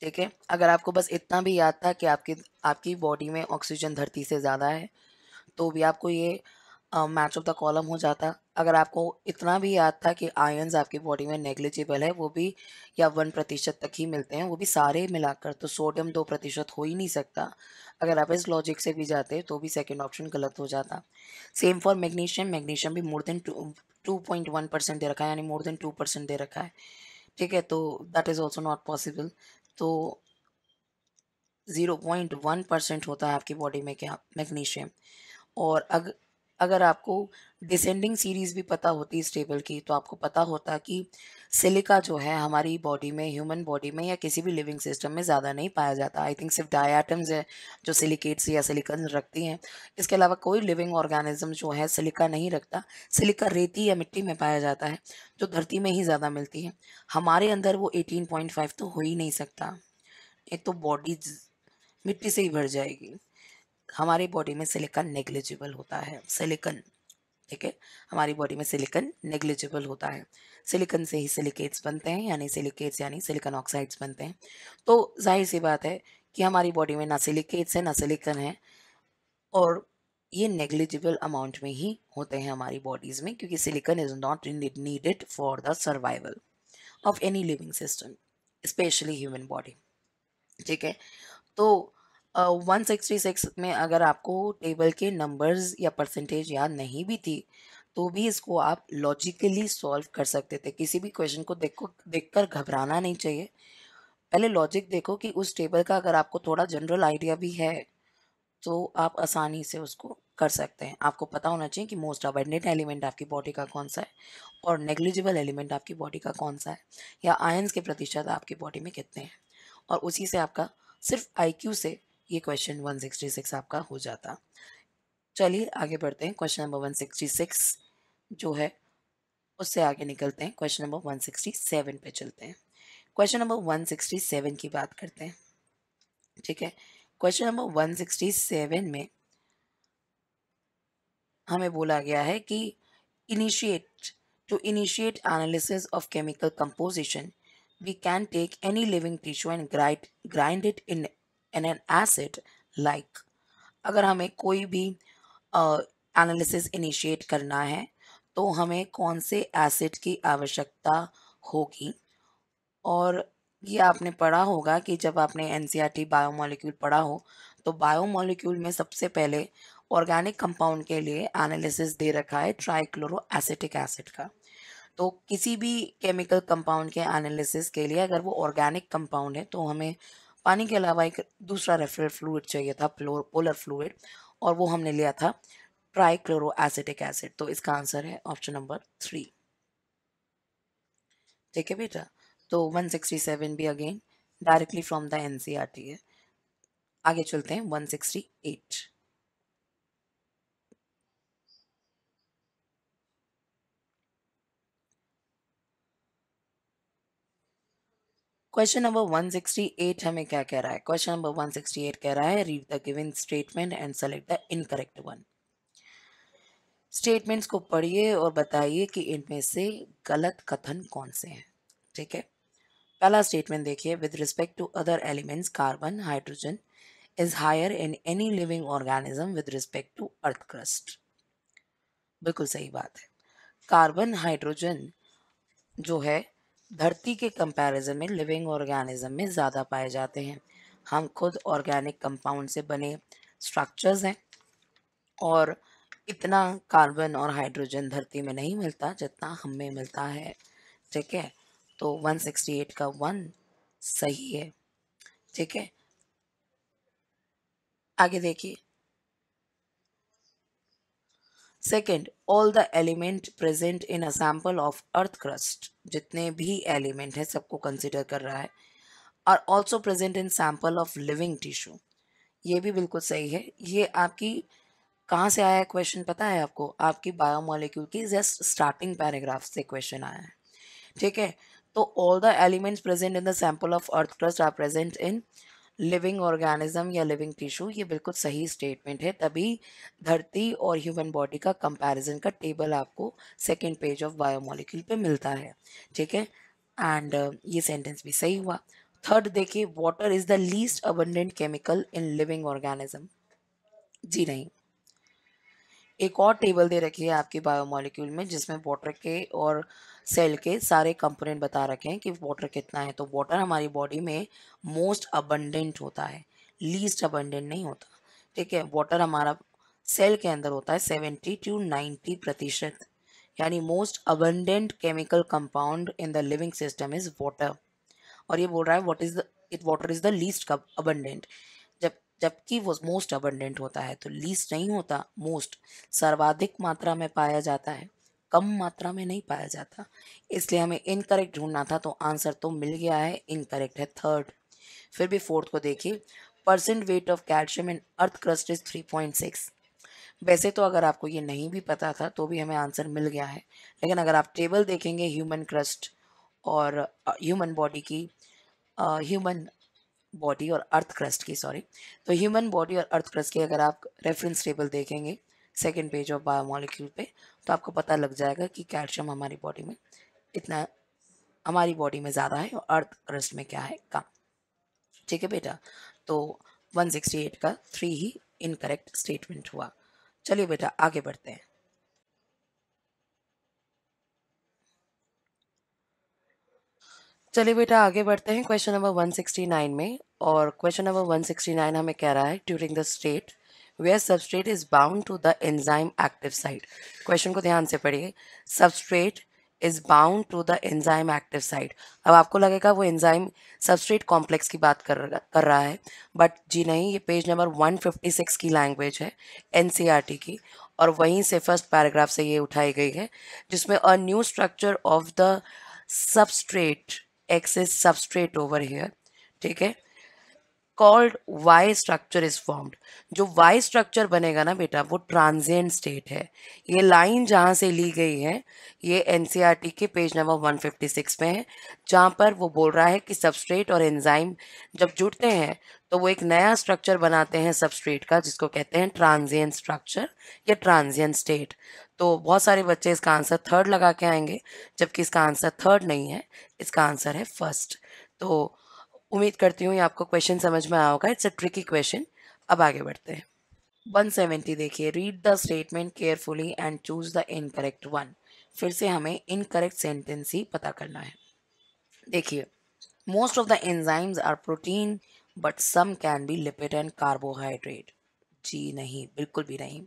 ठीक है अगर आपको बस इतना भी याद था कि आपकी आपकी बॉडी में ऑक्सीजन धरती से ज़्यादा है तो भी आपको ये मैच ऑफ द कॉलम हो जाता अगर आपको इतना भी याद था कि आयन्स आपकी बॉडी में नेग्लिजिबल है वो भी या वन प्रतिशत तक ही मिलते हैं वो भी सारे मिलाकर तो सोडियम दो प्रतिशत हो ही नहीं सकता अगर आप इस लॉजिक से भी जाते तो भी सेकेंड ऑप्शन गलत हो जाता सेम फॉर मैग्नीशियम मैग्नीशियम भी more than two two point one दे रखा है यानी मोर देन टू परसेंट दे रखा है ठीक है तो that is also not possible तो ज़ीरो पॉइंट वन परसेंट होता है आपकी बॉडी में क्या मैग्नीशियम और अगर अगर आपको डिसेंडिंग सीरीज भी पता होती इस टेबल की तो आपको पता होता कि सिलिका जो है हमारी बॉडी में ह्यूमन बॉडी में या किसी भी लिविंग सिस्टम में ज़्यादा नहीं पाया जाता आई थिंक सिर्फ डायाटम्स है जो सिलिकेट्स या सिलिकन रखती हैं इसके अलावा कोई लिविंग ऑर्गेनिज्म जो है सिलिका नहीं रखता सिलिका रेती या मिट्टी में पाया जाता है जो धरती में ही ज़्यादा मिलती है हमारे अंदर वो एटीन पॉइंट फाइव तो हो ही नहीं सकता ये तो बॉडी मिट्टी से ही भर जाएगी हमारी बॉडी में सिलिकन नेग्लिजिबल होता है सिलिकन ठीक है हमारी बॉडी में सिलिकन नेग्लिजिबल होता है सिलिकन से ही सिलिकेट्स बनते हैं यानी सिलिकेट्स यानी सिलिकन ऑक्साइड्स बनते हैं तो जाहिर सी बात है कि हमारी बॉडी में ना सिलिकेट्स है ना सिलिकन है और ये नेग्लिजिबल अमाउंट में ही होते हैं हमारी बॉडीज़ में क्योंकि silicon is not needed for the survival of any living system specially human body ठीक है तो वन सिक्सटी सिक्स में अगर आपको टेबल के नंबर्स या परसेंटेज याद नहीं भी थी तो भी इसको आप लॉजिकली सॉल्व कर सकते थे किसी भी क्वेश्चन को देखो देखकर घबराना नहीं चाहिए पहले लॉजिक देखो कि उस टेबल का अगर आपको थोड़ा जनरल आइडिया भी है तो आप आसानी से उसको कर सकते हैं आपको पता होना चाहिए कि मोस्ट अबेंडेंट एलिमेंट आपकी बॉडी का कौन सा है और नेग्लिजिबल एलिमेंट आपकी बॉडी का कौन सा है या आयन्स के प्रतिशत आपकी बॉडी में कितने हैं और उसी से आपका सिर्फ आई से ये क्वेश्चन 166 आपका हो जाता चलिए आगे बढ़ते हैं क्वेश्चन नंबर 166 जो है उससे आगे निकलते हैं क्वेश्चन नंबर 167 पे चलते हैं क्वेश्चन नंबर 167 की बात करते हैं ठीक है क्वेश्चन नंबर 167 में हमें बोला गया है कि initiate to initiate analysis of chemical composition we can take any living tissue and grind, grind it in an an acid like अगर हमें कोई भी एनालिसिस uh, इनिशिएट करना है तो हमें कौन से एसिड की आवश्यकता होगी और ये आपने पढ़ा होगा कि जब आपने एन सी बायोमोलिक्यूल पढ़ा हो तो बायोमोलिक्यूल में सबसे पहले ऑर्गेनिक कंपाउंड के लिए एनालिसिस दे रखा है ट्राइक्लोरो एसिटिक एसिड का तो किसी भी केमिकल कंपाउंड के एनालिसिस के लिए अगर वो ऑर्गेनिक कंपाउंड है तो हमें पानी के अलावा एक दूसरा रेफ्रिजरेट फ्लूड चाहिए था पोलर फ्लूड और वो हमने लिया था ट्राई क्लोरो एसिटिक एसिड तो इसका आंसर है ऑप्शन नंबर थ्री ठीक है बेटा तो 167 भी again directly from the NCERT है आगे चलते हैं 168 क्वेश्चन नंबर 168 हमें क्या कह रहा है क्वेश्चन नंबर 168 कह रहा है read the given statement and select the incorrect one statements को पढ़िए और बताइए कि इनमें से गलत कथन कौन से हैं ठीक है पहला स्टेटमेंट देखिए with respect to other elements carbon hydrogen is higher in any living organism with respect to earth crust बिल्कुल सही बात है कार्बन हाइड्रोजन जो है धरती के कंपैरिजन में लिविंग ऑर्गेनिज्म में ज़्यादा पाए जाते हैं हम खुद ऑर्गेनिक कंपाउंड से बने स्ट्रक्चर्स हैं और इतना कार्बन और हाइड्रोजन धरती में नहीं मिलता जितना हमें मिलता है ठीक है तो 168 का वन सही है ठीक है आगे देखिए second all the element present in a sample of earth crust जितने भी एलिमेंट हैं सबको कंसिडर कर रहा है are also present in sample of living tissue ये भी बिल्कुल सही है ये आपकी कहाँ से आया है क्वेश्चन पता है आपको आपकी बायोमोलिक्यूल की जस्ट स्टार्टिंग पैराग्राफ से क्वेश्चन आया है ठीक है तो all the elements present in the sample of earth crust are present in living organism या लिविंग टिश्यू ये बिल्कुल सही स्टेटमेंट है तभी धरती और ह्यूमन बॉडी का कंपैरिजन का टेबल आपको सेकेंड पेज ऑफ बायोमोलिक्यूल पे मिलता है ठीक है एंड uh, ये सेंटेंस भी सही हुआ थर्ड देखिए water is the least abundant chemical in living organism जी नहीं एक और टेबल दे रखी है आपके बायोमोलिक्यूल में जिसमें वाटर के और uh, सेल के सारे कंपोनेंट बता रखे हैं कि वाटर कितना है तो वाटर हमारी बॉडी में मोस्ट अबंडेंट होता है लीस्ट अबंडेंट नहीं होता ठीक है वाटर हमारा सेल के अंदर होता है सेवेंटी टू नाइन्टी प्रतिशत यानी most abundant chemical compound in the living system is water और ये बोल रहा है what is it water is the least abundant जब जबकि वो मोस्ट अबंडेंट होता है तो लीस्ट नहीं होता मोस्ट सर्वाधिक मात्रा में पाया जाता है कम मात्रा में नहीं पाया जाता इसलिए हमें इनकरेक्ट ढूंढना था तो आंसर तो मिल गया है इनकरेक्ट है थर्ड फिर भी फोर्थ को देखिए percent weight of calcium in earth crust is three point six वैसे तो अगर आपको ये नहीं भी पता था तो भी हमें आंसर मिल गया है लेकिन अगर आप टेबल देखेंगे ह्यूमन क्रस्ट और ह्यूमन बॉडी की ह्यूमन बॉडी और अर्थ क्रस्ट की सॉरी तो ह्यूमन बॉडी और अर्थ क्रस्ट की अगर आप रेफरेंस टेबल देखेंगे सेकेंड पेज ऑफ बायोमोलिक्यूल पे तो आपको पता लग जाएगा कि कैल्शियम हमारी बॉडी में इतना हमारी बॉडी में ज़्यादा है और अर्थ क्रस्ट में क्या है कम ठीक है बेटा तो 168 का थ्री ही इनकरेक्ट स्टेटमेंट हुआ चलिए बेटा आगे बढ़ते हैं चलिए बेटा आगे बढ़ते हैं क्वेश्चन नंबर 169 में और क्वेश्चन नंबर 169 हमें कह रहा है during the state where substrate is bound to the enzyme active site question को ध्यान से पढ़िए substrate is bound to the enzyme active site अब आपको लगेगा वो एंजाइम सबस्ट्रेट कॉम्प्लेक्स की बात कर कर रहा है बट जी नहीं ये page number one fifty six की लैंग्वेज है एन सी आर टी की और वहीं से फर्स्ट पैराग्राफ से ये उठाई गई है जिसमें a new structure of the substrate X substrate over here ठीक है called Y structure is formed जो वाई स्ट्रक्चर बनेगा ना बेटा वो ट्रांजिएंट स्टेट है ये लाइन जहाँ से ली गई है ये एन e के पेज नंबर 156 में है जहाँ पर वो बोल रहा है कि सबस्ट्रेट और एंजाइम जब जुड़ते हैं तो वो एक नया स्ट्रक्चर बनाते हैं सबस्ट्रेट का जिसको कहते हैं ट्रांजिएंट स्ट्रक्चर या ट्रांजिएंट स्टेट तो बहुत सारे बच्चे इसका आंसर थर्ड लगा के आएंगे जबकि इसका आंसर थर्ड नहीं है इसका आंसर है फर्स्ट तो उम्मीद करती हूँ ये आपको क्वेश्चन समझ में आया होगा इट्स अ ट्रिकी क्वेश्चन अब आगे बढ़ते हैं 170 देखिए read the statement carefully and choose the incorrect one फिर से हमें इनकरेक्ट सेंटेंस ही पता करना है देखिए most of the enzymes are protein but some can be lipid and carbohydrate जी नहीं बिल्कुल भी नहीं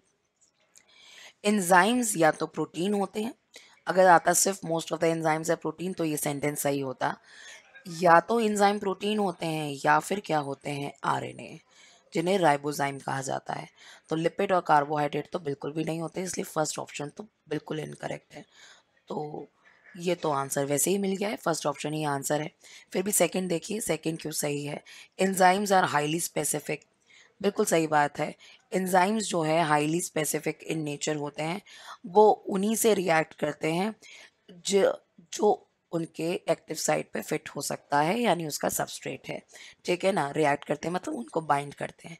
एंजाइम्स या तो प्रोटीन होते हैं अगर आता सिर्फ मोस्ट ऑफ द एंजाइम्स है प्रोटीन तो ये सेंटेंस सही होता या तो इंजाइम प्रोटीन होते हैं या फिर क्या होते हैं आर जिन्हें राइबोजाइम कहा जाता है तो लिपिड और कार्बोहाइड्रेट तो बिल्कुल भी नहीं होते इसलिए फर्स्ट ऑप्शन तो बिल्कुल इनकरेक्ट है तो ये तो आंसर वैसे ही मिल गया है फर्स्ट ऑप्शन ही आंसर है फिर भी सेकंड देखिए सेकंड क्यों सही है इंजाइम्स आर हाईली स्पेसिफिक बिल्कुल सही बात है इंजाइम्स जो है हाईली स्पेसिफिक इन नेचर होते हैं वो उन्हीं से रिएक्ट करते हैं जो जो उनके एक्टिव साइट पे फिट हो सकता है यानी उसका सबस्ट्रेट है ठीक है ना रिएक्ट करते हैं मतलब उनको बाइंड करते हैं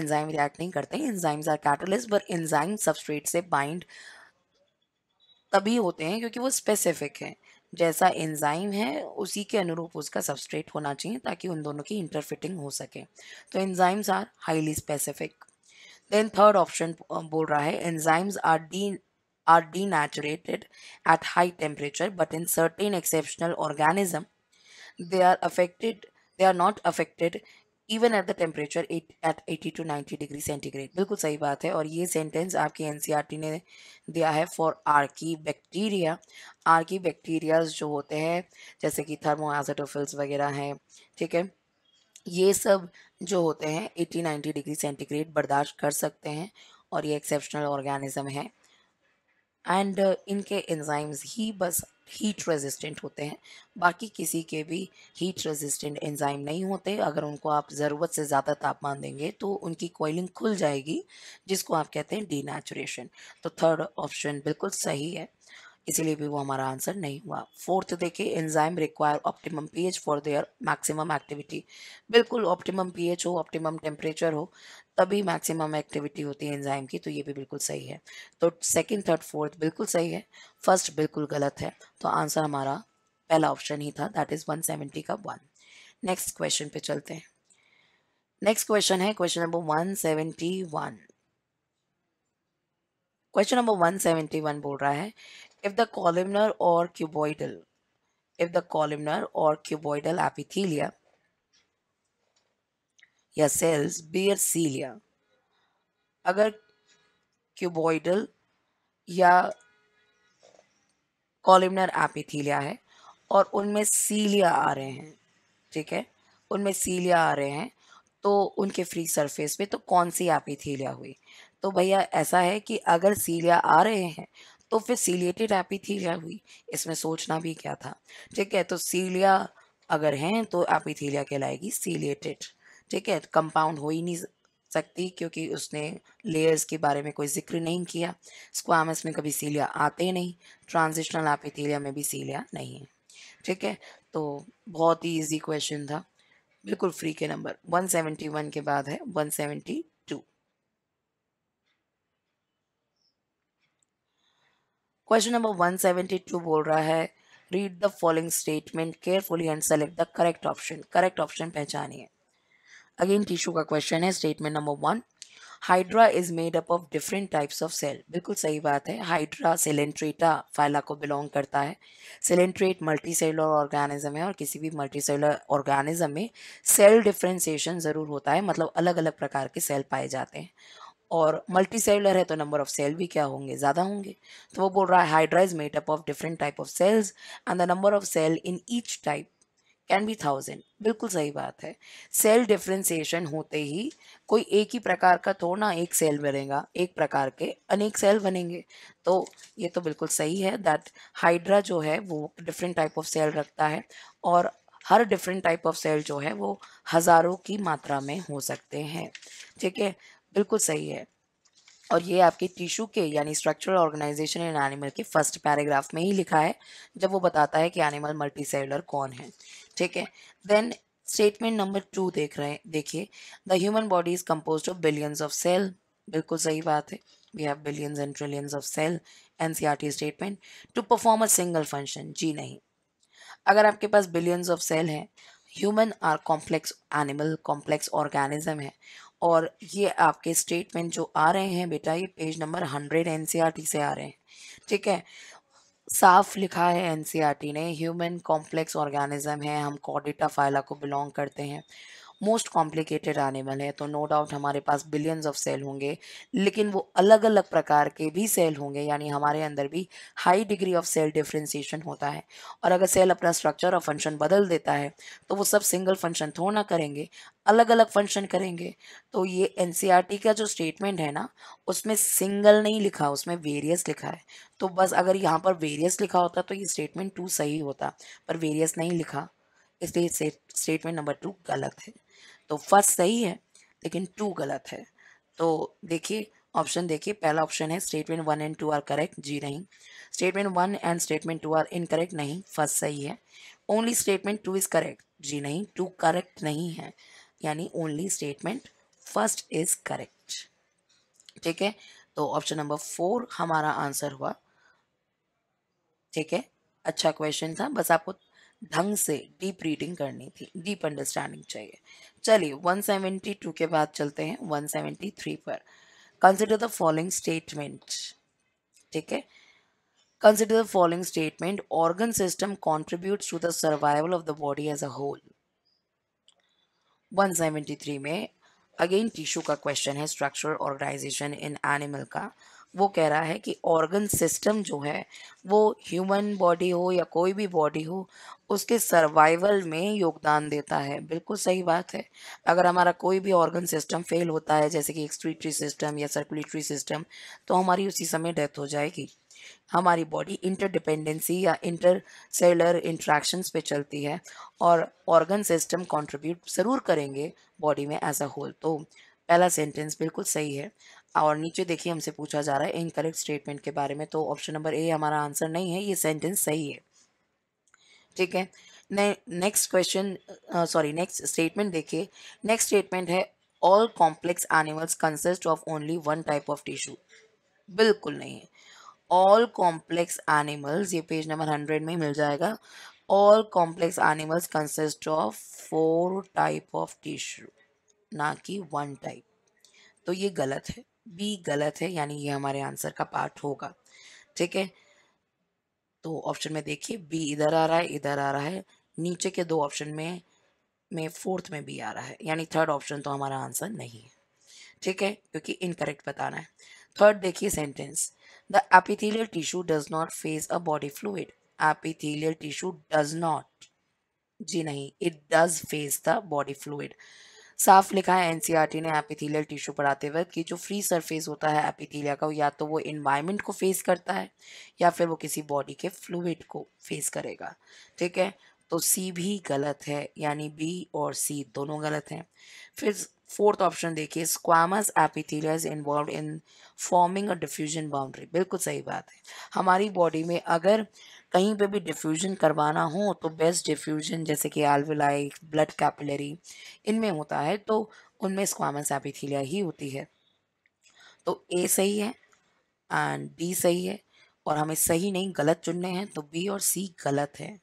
एंजाइम रिएक्ट नहीं करते हैं enzymes are catalyst but enzyme substrate से बाइंड तभी होते हैं क्योंकि वो स्पेसिफिक हैं जैसा एंजाइम है उसी के अनुरूप उसका सबस्ट्रेट होना चाहिए ताकि उन दोनों की इंटरफिटिंग हो सके तो enzymes are highly specific then third option बोल रहा है enzymes are de are denaturated at high temperature but in certain exceptional organism they are affected they are not affected even at the temperature at eighty to ninety degree centigrade बिल्कुल सही बात है और ये sentence आपके N e ने दिया है for archaebacteria archaebacterias जो होते हैं जैसे कि थर्मोआजोटोफिल्स वगैरह हैं ठीक है ये सब जो होते हैं एटी नाइन्टी डिग्री सेंटीग्रेड बर्दाश्त कर सकते हैं और ये एक्सेप्शनल ऑर्गेनिज्म है एंड इनके एंजाइम्स ही बस हीट रेजिस्टेंट होते हैं बाकी किसी के भी हीट रेजिस्टेंट एंजाइम नहीं होते अगर उनको आप ज़रूरत से ज़्यादा तापमान देंगे तो उनकी कोयलिंग खुल जाएगी जिसको आप कहते हैं डीनेचुरेशन तो थर्ड ऑप्शन बिल्कुल सही है इसीलिए भी वो हमारा आंसर नहीं हुआ फोर्थ देखिए enzyme require optimum pH for their maximum activity बिल्कुल ऑप्टिमम पीएच हो ऑप्टिमम टेम्परेचर हो तभी मैक्सिमम एक्टिविटी होती है एंजाइम की तो ये भी बिल्कुल सही है तो सेकंड थर्ड फोर्थ बिल्कुल सही है फर्स्ट बिल्कुल गलत है तो आंसर हमारा पहला ऑप्शन ही था दैट इज़ वन का वन नेक्स्ट क्वेश्चन पे चलते हैं नेक्स्ट क्वेश्चन है question number one question number 171 बोल रहा है if the columnar or cuboidal if the columnar or cuboidal epithelia या cells bear cilia अगर cuboidal या columnar epithelia है और उनमें सीलिया आ रहे हैं ठीक है उनमें सीलिया आ रहे हैं तो उनके फ्री सरफेस पे तो कौन सी एपिथीलिया हुई तो भैया ऐसा है कि अगर सीलिया आ रहे हैं तो फिर सीलिएटेड एपीथीलिया हुई इसमें सोचना भी क्या था ठीक है तो सीलिया अगर हैं तो एपिथीलिया कहलाएगी सीलिएटेड ठीक है कंपाउंड हो ही नहीं सकती क्योंकि उसने लेयर्स के बारे में कोई जिक्र नहीं किया स्क्वामस में कभी सीलिया आते नहीं ट्रांजिशनल एपिथीलिया में भी सीलिया नहीं है ठीक है तो बहुत ही ईजी क्वेश्चन था बिल्कुल फ्री के नंबर 171 के बाद है सेवेंटी क्वेश्चन नंबर 172 बोल रहा है read the following statement carefully and select the correct option correct option पहचानिए अगेन टिश्यू का क्वेश्चन है statement number one Hydra is made up of different types of cell बिल्कुल सही बात है हाइड्रा सेलेंट्रेटा फाइला को बिलोंग करता है सेलेंट्रेट मल्टी सेलुलर ऑर्गेनिज्म है और किसी भी मल्टी सेलुलर ऑर्गेनिज्म में सेल डिफ्रेंसिएशन ज़रूर होता है मतलब अलग अलग प्रकार के सेल पाए जाते हैं और मल्टी सेलुलर है तो नंबर ऑफ सेल भी क्या होंगे ज़्यादा होंगे तो वो बोल रहा है Hydra is is made up of different type of cells and the number of cell in each type can be thousand बिल्कुल सही बात है सेल डिफ्रेंसिएशन होते ही कोई एक ही प्रकार का थोड़ा ना एक सेल बनेगा एक प्रकार के अनेक सेल बनेंगे तो ये तो बिल्कुल सही है दैट हाइड्रा जो है वो डिफरेंट टाइप ऑफ सेल रखता है और हर डिफरेंट टाइप ऑफ सेल जो है वो हज़ारों की मात्रा में हो सकते हैं ठीक है बिल्कुल सही है और ये आपके टिश्यू के यानी स्ट्रक्चरल ऑर्गेनाइजेशन इन एनिमल के फर्स्ट पैराग्राफ में ही लिखा है जब वो बताता है कि एनिमल मल्टी सेलर कौन है ठीक है देन स्टेटमेंट नंबर टू देख रहे हैं देखिए the human body is compose of billions of cell बिल्कुल सही बात है we have billions and trillions of cell N C R T statement to perform a single function जी नहीं अगर आपके पास बिलियंस ऑफ सेल है human are complex animal complex organism है और ये आपके स्टेटमेंट जो आ रहे हैं बेटा ये पेज नंबर हंड्रेड एन से आ रहे हैं ठीक है साफ लिखा है एन e ने ह्यूमन कॉम्प्लेक्स ऑर्गेनिज्म है हम कॉडिटा फाइला को बिलोंग करते हैं मोस्ट कॉम्प्लिकेटेड आने वाले हैं तो नो डाउट हमारे पास बिलियंस ऑफ सेल होंगे लेकिन वो अलग अलग प्रकार के भी सेल होंगे यानी हमारे अंदर भी high degree of cell differentiation होता है और अगर सेल अपना स्ट्रक्चर और फंक्शन बदल देता है तो वो सब सिंगल फंक्शन थोड़ा ना करेंगे अलग अलग फंक्शन करेंगे तो ये एन e का जो स्टेटमेंट है ना उसमें सिंगल नहीं लिखा उसमें वेरियस लिखा है तो बस अगर यहाँ पर वेरियस लिखा होता तो ये स्टेटमेंट टू सही होता पर वेरियस नहीं लिखा इसलिए स्टेटमेंट नंबर टू गलत है तो फर्स्ट सही है लेकिन टू गलत है तो देखिए ऑप्शन देखिए पहला ऑप्शन है statement one and two are correct जी नहीं statement one and statement two are incorrect नहीं फर्स्ट सही है only statement two is correct जी नहीं टू करेक्ट नहीं है यानी only statement first is correct ठीक है तो ऑप्शन नंबर फोर हमारा आंसर हुआ ठीक है अच्छा क्वेश्चन था बस आपको ढंग से डीप रीडिंग करनी थी डीप अंडरस्टैंडिंग चाहिए चलिए 172 के बाद चलते हैं 173 पर कंसिडर द फॉलोइंग स्टेटमेंट ठीक है consider the following statement organ system contribute to the survival of the body as a whole 173 में अगेन टिश्यू का क्वेश्चन है स्ट्रक्चरल ऑर्गेनाइजेशन इन एनिमल का वो कह रहा है कि ऑर्गन सिस्टम जो है वो ह्यूमन बॉडी हो या कोई भी बॉडी हो उसके सर्वाइवल में योगदान देता है बिल्कुल सही बात है अगर हमारा कोई भी ऑर्गन सिस्टम फेल होता है जैसे कि एक्सट्रीटरी सिस्टम या सर्कुलेटरी सिस्टम तो हमारी उसी समय डेथ हो जाएगी हमारी बॉडी इंटरडिपेंडेंसी या इंटर सेलर इंट्रैक्शंस पे चलती है और ऑर्गन सिस्टम कंट्रीब्यूट ज़रूर करेंगे बॉडी में एज अ होल तो पहला सेंटेंस बिल्कुल सही है और नीचे देखिए हमसे पूछा जा रहा है इनकरेक्ट स्टेटमेंट के बारे में तो ऑप्शन नंबर ए हमारा आंसर नहीं है ये सेंटेंस सही है ठीक है next question sorry next statement देखिए नेक्स्ट स्टेटमेंट है all complex animals consist of only one type of tissue बिल्कुल नहीं है ऑल कॉम्प्लेक्स एनिमल्स ये पेज नंबर हंड्रेड में मिल जाएगा all complex animals consist of four type of tissue ना कि वन टाइप तो ये गलत है बी गलत है यानी ये हमारे आंसर का पार्ट होगा ठीक है तो ऑप्शन में देखिए बी इधर आ रहा है इधर आ रहा है नीचे के दो ऑप्शन में में फोर्थ में बी आ रहा है यानी थर्ड ऑप्शन तो हमारा आंसर नहीं है ठीक है क्योंकि इनकरेक्ट बताना है थर्ड देखिए sentence the epithelial tissue does not face a body fluid epithelial tissue does not जी नहीं it does face the body fluid साफ लिखा है एनसीईआरटी e ने एपिथेलियल टिश्यू पढ़ाते वक्त कि जो फ्री सरफेस होता है एपिथेलिया का या तो वो इन्वायरमेंट को फेस करता है या फिर वो किसी बॉडी के फ्लूड को फेस करेगा ठीक है तो सी भी गलत है यानी बी और सी दोनों गलत हैं फिर फोर्थ ऑप्शन देखिए squamous epithelia is involve in forming a diffusion boundary बिल्कुल सही बात है हमारी बॉडी में अगर कहीं पे भी डिफ्यूजन करवाना हो तो बेस्ट डिफ्यूजन जैसे कि आलविलाई ब्लड कैपिलरी इनमें होता है तो उनमें स्क्वामस एपिथीलिया ही होती है तो ए सही है एंड बी सही है और हमें सही नहीं गलत चुनने हैं तो बी और सी गलत है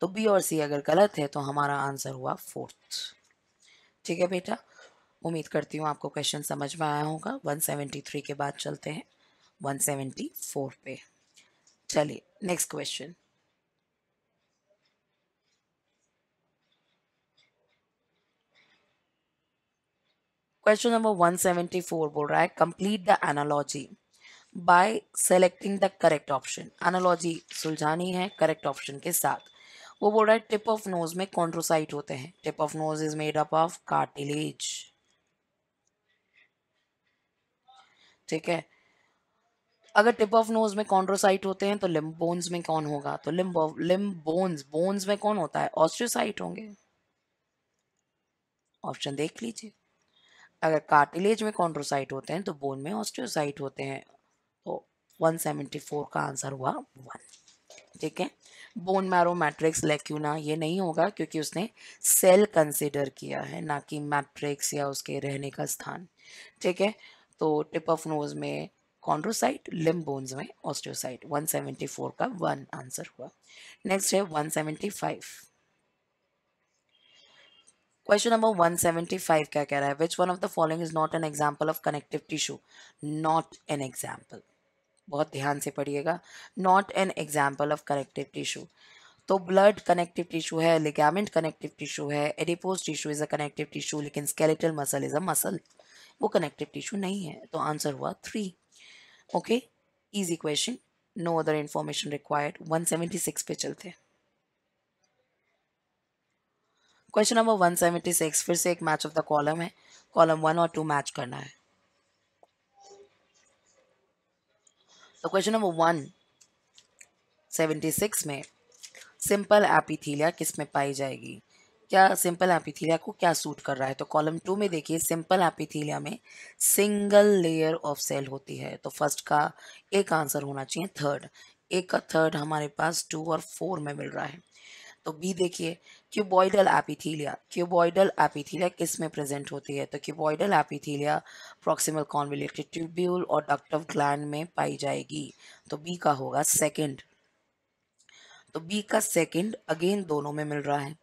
तो बी और सी अगर गलत है तो हमारा आंसर हुआ फोर्थ ठीक है बेटा उम्मीद करती हूँ आपको क्वेश्चन समझ में आया होगा 173 के बाद चलते हैं 174 पे चलिए नेक्स्ट क्वेश्चन क्वेश्चन नंबर 174 बोल रहा है complete the analogy by selecting the correct option analogy सुलझानी है करेक्ट ऑप्शन के साथ वो बोल रहा है टिप ऑफ नोज में कॉन्ड्रोसाइट होते हैं tip of nose is made up of cartilage ठीक है अगर टिप ऑफ नोज में कॉन्ड्रोसाइट होते हैं तो लिम्बोन्स में कौन होगा तो लिम लिम्बोन्स बोन्स में कौन होता है ऑस्ट्रोसाइट होंगे ऑप्शन देख लीजिए अगर कार्टिलेज में कॉन्ड्रोसाइट होते हैं तो बोन में ऑस्ट्रोसाइट होते हैं तो 174 का आंसर हुआ वन ठीक है बोन मैरो मैट्रिक्स लेक्यूना ये नहीं होगा क्योंकि उसने सेल कंसिडर किया है ना कि मैट्रिक्स या उसके रहने का स्थान ठीक है तो टिप ऑफ नोज में कॉन्ड्रोसाइट लिम बोन्स में ऑस्टियोसाइट 174 का वन आंसर हुआ नेक्स्ट है 175 क्वेश्चन नंबर 175 क्या कह रहा है which one of the following is not an example of connective tissue not an example बहुत ध्यान से पढ़िएगा not an example of connective tissue तो ब्लड कनेक्टिव टिश्यू है लिगामेंट कनेक्टिव टिश्यू है adipose tissue is a connective tissue लेकिन skeletal muscle is a muscle वो connective tissue नहीं है तो आंसर हुआ three okay easy question no other information required 176 पे चलते हैं क्वेश्चन नंबर 176 फिर से एक मैच ऑफ द कॉलम है कॉलम वन और टू मैच करना है तो question number one seventy six में सिंपल एपिथीलिया किस में पाई जाएगी क्या सिंपल एपिथीलिया को क्या सूट कर रहा है तो कॉलम टू में देखिए सिंपल एपिथीलिया में सिंगल लेयर ऑफ सेल होती है तो फर्स्ट का एक आंसर होना चाहिए थर्ड एक का थर्ड हमारे पास टू और फोर में मिल रहा है तो बी देखिए क्यूबॉइडल एपिथीलिया क्यूबॉइडल एपिथीलिया किस में प्रेजेंट होती है तो cuboidal epithelia proximal convoluted tubule और डक्टव ग्लैंड में पाई जाएगी तो बी का होगा सेकेंड तो बी का सेकेंड अगेन दोनों में मिल रहा है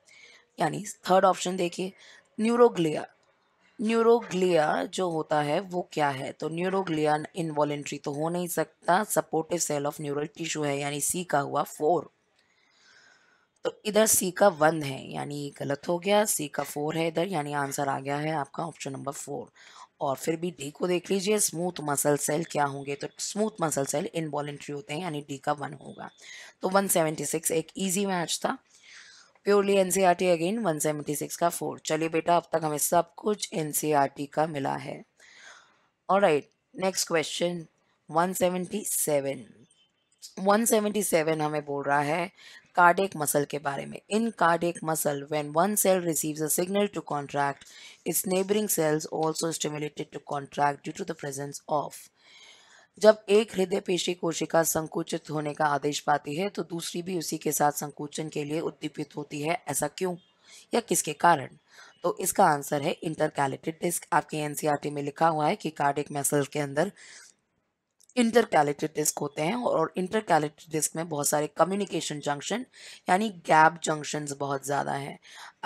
यानी थर्ड ऑप्शन देखिए न्यूरोग्लिया न्यूरोग्लिया जो होता है वो क्या है तो न्यूरोग्लिया इनवॉलेंट्री तो हो नहीं सकता supportive cell of neural tissue है यानी सी का हुआ फोर तो इधर सी का वन है यानी गलत हो गया सी का फोर है इधर यानी आंसर आ गया है आपका ऑप्शन नंबर फोर और फिर भी डी को देख लीजिए स्मूथ मसल सेल क्या होंगे तो स्मूथ मसल सेल इनवॉलेंट्री होते हैं यानी डी का वन होगा तो 176 एक ईजी मैच था प्योरली एनसीईआरटी अगेन 176 का फोर चलिए बेटा अब तक हमें सब कुछ एनसीईआरटी e का मिला है और राइट नेक्स्ट क्वेश्चन 177 177 हमें बोल रहा है कार्डिक मसल के बारे में in cardiac muscle when one cell receives a signal to contract its neighbouring cells also stimulated to contract due to the presence of जब एक हृदय पेशी कोशिका संकुचित होने का आदेश पाती है तो दूसरी भी उसी के साथ संकुचन के लिए उद्दीपित होती है ऐसा क्यों या किसके कारण तो इसका आंसर है इंटरकैलेटेड डिस्क आपके एनसीईआरटी में लिखा हुआ है कि कार्डिक मैसल के अंदर इंटरकैलेटेड डिस्क होते हैं और इंटरकैलेटेड डिस्क में बहुत सारे कम्युनिकेशन जंक्शन यानी गैप जंक्शन बहुत ज़्यादा हैं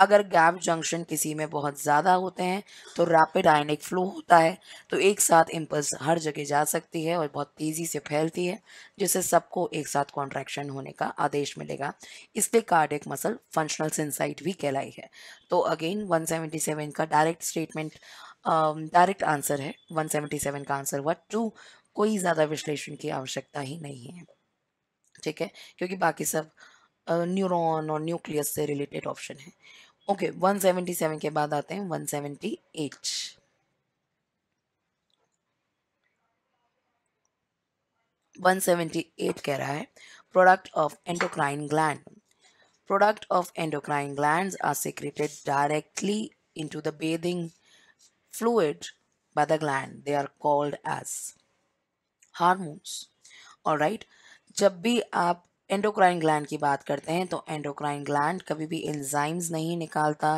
अगर गैप जंक्शन किसी में बहुत ज़्यादा होते हैं तो रैपिड आयनिक फ्लो होता है तो एक साथ इम्पल्स हर जगह जा सकती है और बहुत तेज़ी से फैलती है जिससे सबको एक साथ कॉन्ट्रैक्शन होने का आदेश मिलेगा इसलिए कार्डिक मसल फंक्शनल सिंसाइट भी कहलाई है तो अगेन वन का डायरेक्ट स्टेटमेंट डायरेक्ट आंसर है 177 का आंसर हुआ टू कोई ज़्यादा विश्लेषण की आवश्यकता ही नहीं है ठीक है क्योंकि बाकी सब न्यूरॉन और न्यूक्लियस से रिलेटेड ऑप्शन है ओके सेवेंटी सेवन के बाद आते हैं सेवेंटी एट कह रहा है product of endocrine gland product of endocrine gland are directly into the bathing fluid by the gland they are called as hormones और राइट जब भी आप एंडोक्राइन ग्लैंड की बात करते हैं तो एंडोक्राइन ग्लैंड कभी भी एंजाइम्स नहीं निकालता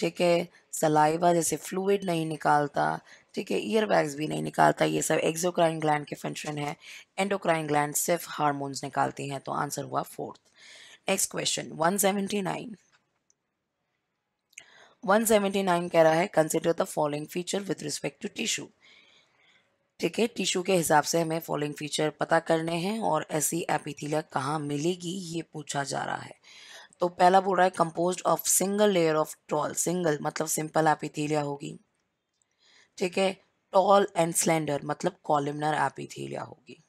ठीक है सलाइवा जैसे फ्लूड नहीं निकालता ठीक है ईयर बैग्स भी नहीं निकालता ये सब एक्सोक्राइन ग्लैंड के फंक्शन है एंडोक्राइन ग्लैंड सिर्फ हारमोन्स निकालती हैं तो आंसर हुआ फोर्थ नेक्स्ट क्वेश्चन सेवेंटी 179 कह रहा है consider the following feature with respect to tissue ठीक है टिश्यू के हिसाब से हमें फॉलोइंग फीचर पता करने हैं और ऐसी एपिथीलिया कहाँ मिलेगी ये पूछा जा रहा है तो पहला बोल रहा है compose of single layer of tall single मतलब सिंपल एपिथीलिया होगी ठीक है टॉल एंड स्लेंडर मतलब कॉलिमनर एपिथीलिया होगी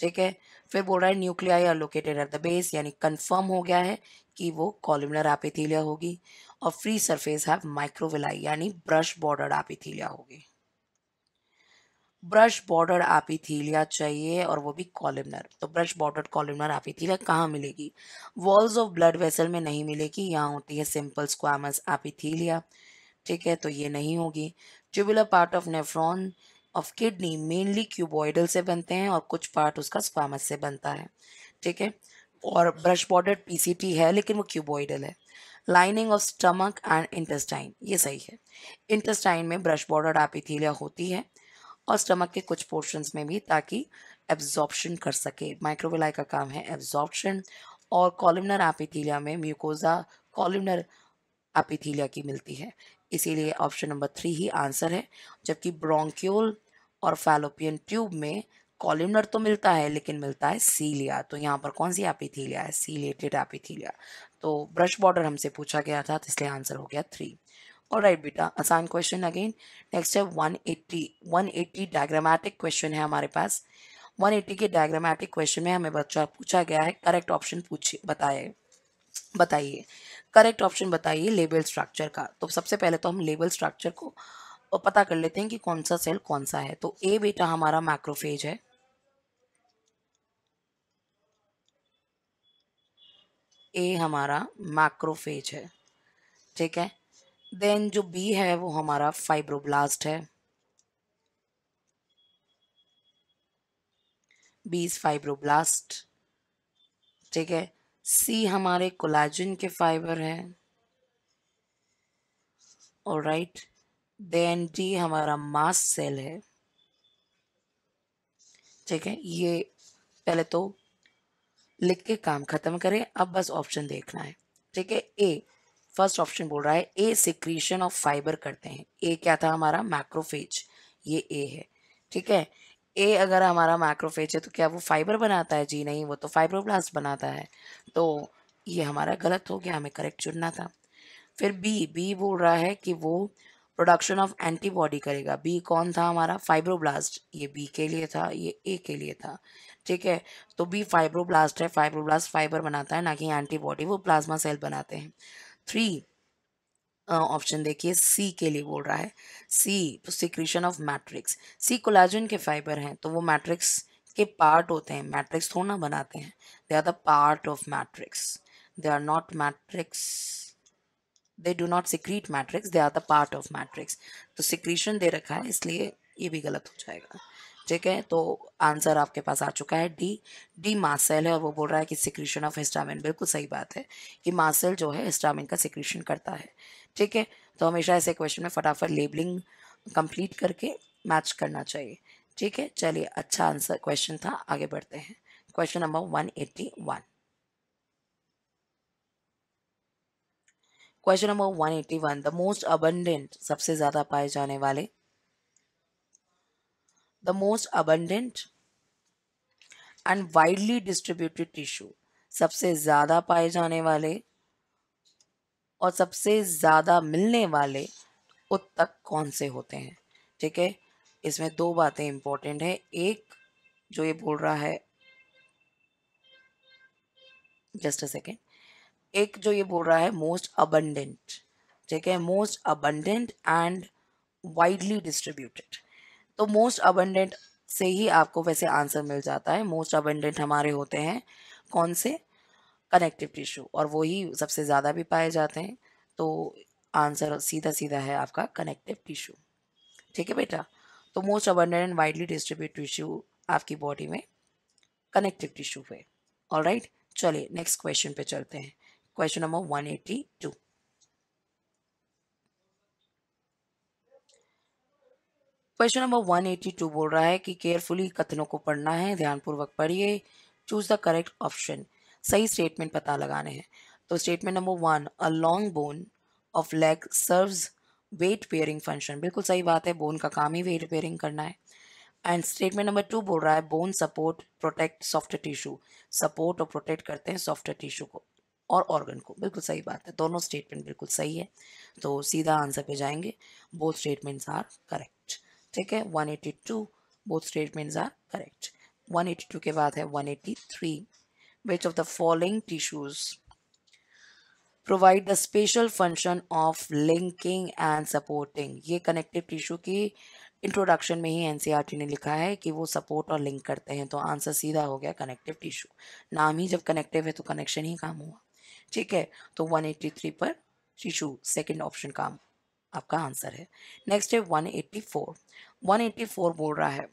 ठीक है फिर बोल रहा है nuclei are located at the base यानी कंफर्म हो गया है कि वो कॉलिमनर एपिथीलिया होगी और फ्री सरफेस हैव माइक्रोविलाई यानी ब्रश बॉर्डर एपिथीलिया होगी ब्रश बॉर्डर एपिथीलिया चाहिए और वो भी कॉलिमनर तो ब्रश बॉर्डर कॉलमनर एपिथीलिया कहाँ मिलेगी वॉल्स ऑफ ब्लड वेसल में नहीं मिलेगी यहाँ होती है सिंपल स्क्वामस एपिथीलिया ठीक है तो ये नहीं होगी tubular part of nephron of kidney mainly cuboidal से बनते हैं और कुछ पार्ट उसका स्क्वामस से बनता है ठीक है और ब्रश बॉर्डर टी है लेकिन वो क्यूबॉइडल है lining of stomach and intestine ये सही है इंटेस्टाइन में ब्रश बॉर्डर एपिथीलिया होती है और स्टमक के कुछ पोर्शंस में भी ताकि एब्जॉर्प्शन कर सके माइक्रोविलाई का काम है एब्जॉर्प्शन और कॉलिमनर एपिथीलिया में म्यूकोजा कॉलिमनर एपिथीलिया की मिलती है इसीलिए ऑप्शन नंबर थ्री ही आंसर है जबकि ब्रोंक्योल और फैलोपियन ट्यूब में कॉलिमनर तो मिलता है लेकिन मिलता है सीलिया तो यहाँ पर कौन सी एपिथीलिया है सीलेटेड एपिथीलिया तो ब्रश बॉर्डर हमसे पूछा गया था तो इसलिए आंसर हो गया थ्री और राइट बेटा आसान क्वेश्चन अगेन नेक्स्ट है 180 180 डायग्रामेटिक क्वेश्चन है हमारे पास 180 के डायग्रामेटिक क्वेश्चन में हमें बच्चा पूछा गया है करेक्ट ऑप्शन पूछिए बताए बताइए करेक्ट ऑप्शन बताइए लेबल स्ट्रक्चर का तो सबसे पहले तो हम लेबल स्ट्रक्चर को पता कर लेते हैं कि कौन सा सेल कौन सा है तो ए बेटा हमारा मैक्रोफेज है ए हमारा मैक्रोफेज है ठीक है देन जो बी है वो हमारा फाइब्रोब्लास्ट है बी इज फाइब्रोब्लास्ट ठीक है सी हमारे कोलाजन के फाइबर है और राइट देन डी हमारा मास सेल है ठीक है ये पहले तो लिख के काम खत्म करें अब बस ऑप्शन देखना है ठीक है ए फर्स्ट ऑप्शन बोल रहा है ए सिक्रीशन ऑफ फाइबर करते हैं ए क्या था हमारा मैक्रोफेज ये ए है ठीक है ए अगर हमारा मैक्रोफेज है तो क्या वो फाइबर बनाता है जी नहीं वो तो फाइब्रोब्लास्ट बनाता है तो ये हमारा गलत हो गया हमें करेक्ट चुनना था फिर बी बी बोल रहा है कि वो प्रोडक्शन ऑफ एंटीबॉडी करेगा बी कौन था हमारा फाइब्रोब्लास्ट ये बी के लिए था ये ए के लिए था ठीक है तो बी फाइब्रोब्लास्ट है फाइब्रोब्लास्ट फाइबर बनाता है ना कि एंटीबॉडी वो प्लाज्मा सेल बनाते हैं थ्री ऑप्शन देखिए सी के लिए बोल रहा है C secretion of matrix C collagen के फाइबर हैं तो वो मैट्रिक्स के पार्ट होते हैं मैट्रिक्स थोड़ा बनाते हैं they are the part of matrix they are not matrix they do not secrete matrix they are the part of matrix तो सिक्रीशन दे रखा है इसलिए ये भी गलत हो जाएगा ठीक है तो आंसर आपके पास आ चुका है डी डी मासेल है और वो बोल रहा है कि सिक्रीशन ऑफ हिस्टामिन बिल्कुल सही बात है कि मासेल जो है हिस्टामिन का सिक्रीशन करता है ठीक है तो हमेशा ऐसे क्वेश्चन में फटाफट लेबलिंग कंप्लीट करके मैच करना चाहिए ठीक है चलिए अच्छा आंसर क्वेश्चन था आगे बढ़ते हैं question number one eighty one question number one eighty one the most abundant सबसे ज़्यादा पाए जाने वाले the most abundant and widely distributed tissue सबसे ज़्यादा पाए जाने वाले और सबसे ज़्यादा मिलने वाले उत्तक कौन से होते हैं ठीक है इसमें दो बातें इम्पोर्टेंट है एक जो ये बोल रहा है जस्ट अ सेकेंड एक जो ये बोल रहा है मोस्ट अबंडेंट ठीक है most abundant and widely distributed तो मोस्ट अबंडेंट से ही आपको वैसे आंसर मिल जाता है मोस्ट अबेंडेंट हमारे होते हैं कौन से कनेक्टिव टिश्यू और वही सबसे ज़्यादा भी पाए जाते हैं तो आंसर सीधा सीधा है आपका कनेक्टिव टिश्यू ठीक है बेटा तो most abundant and widely distribute tissue आपकी बॉडी में कनेक्टिव टिश्यू है ऑल राइट चलिए नेक्स्ट क्वेश्चन पे चलते हैं question number one eighty two question number 182 बोल रहा है कि केयरफुली कथनों को पढ़ना है ध्यानपूर्वक पढ़िए चूज द करेक्ट ऑप्शन सही स्टेटमेंट पता लगाने हैं तो statement number one a long bone of leg serves weight bearing function बिल्कुल सही बात है बोन का काम ही वेट पेयरिंग करना है एंड स्टेटमेंट नंबर टू बोल रहा है bone support protect soft tissue support और प्रोटेक्ट करते हैं सॉफ्ट टिश्यू को और ऑर्गन को बिल्कुल सही बात है दोनों स्टेटमेंट बिल्कुल सही है तो सीधा आंसर पे जाएंगे बोथ स्टेटमेंट्स आर करेक्ट ठीक है 182 बोथ स्टेटमेंट्स आर करेक्ट 182 के बाद है 183 eighty three which of the following tissues provide the special function of linking and supporting ये कनेक्टिव टिश्यू की इंट्रोडक्शन में ही एनसीईआरटी e ने लिखा है कि वो सपोर्ट और लिंक करते हैं तो आंसर सीधा हो गया कनेक्टिव टिश्यू नाम ही जब कनेक्टिव है तो कनेक्शन ही काम हुआ ठीक है तो 183 पर टिश्यू सेकंड ऑप्शन काम आपका आंसर है नेक्स्ट है 184 184 बोल रहा है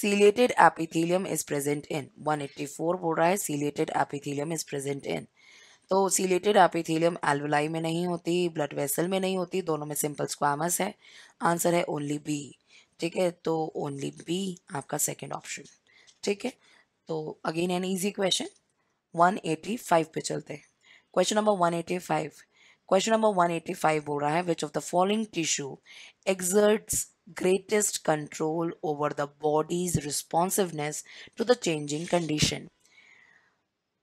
ciliated epithelium is present in 184 बोल रहा है ciliated epithelium is present in तो सीलेटेड एपिथीलियम एल्वलाई में नहीं होती ब्लड वेसल में नहीं होती दोनों में सिंपल स्क्वामस है आंसर है ओनली बी ठीक है तो ओनली बी आपका सेकेंड ऑप्शन ठीक है तो अगेन एन ईजी क्वेश्चन 185 पे चलते हैं क्वेश्चन नंबर 185 क्वेश्चन नंबर 185 बोल रहा है which of the following tissue exerts greatest control over the body's responsiveness to the changing condition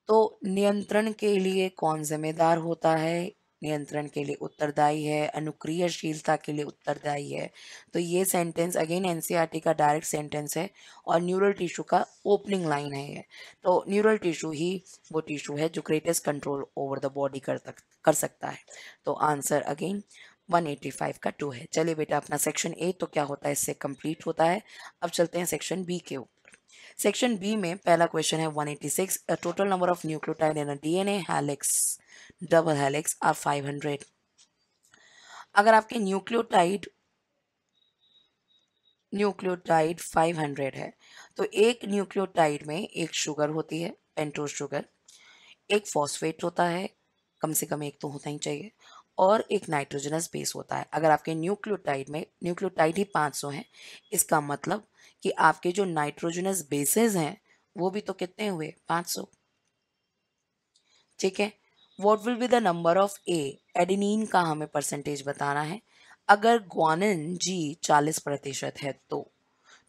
तो नियंत्रण के लिए कौन जिम्मेदार होता है नियंत्रण के लिए उत्तरदायी है अनुक्रियाशीलता के लिए उत्तरदायी है तो ये सेंटेंस अगेन एनसीईआरटी का डायरेक्ट सेंटेंस है और न्यूरल टिश्यू का ओपनिंग लाइन है ये तो न्यूरल टिश्यू ही वो टिश्यू है जो greatest control over the body कर तक कर सकता है तो आंसर अगेन 185 का टू है चलिए बेटा अपना सेक्शन ए तो क्या होता है इससे कंप्लीट होता है अब चलते हैं सेक्शन बी के ऊपर सेक्शन बी में पहला क्वेश्चन है 186 total number of nucleotide D N helix double helix are 500 अगर आपके न्यूक्लियोटाइड न्यूक्लियोटाइड 500 है तो एक न्यूक्लियोटाइड में एक शुगर होती है पेंटो शुगर एक फॉस्फेट होता है कम से कम एक तो होता ही चाहिए और एक नाइट्रोजनस बेस होता है अगर आपके न्यूक्लियोटाइड में न्यूक्लियोटाइड ही 500 हैं इसका मतलब कि आपके जो नाइट्रोजनस बेसेस हैं वो भी तो कितने हुए 500 ठीक है what will be the number of A adenine का हमें परसेंटेज बताना है अगर ग्वानिन जी चालीस प्रतिशत है तो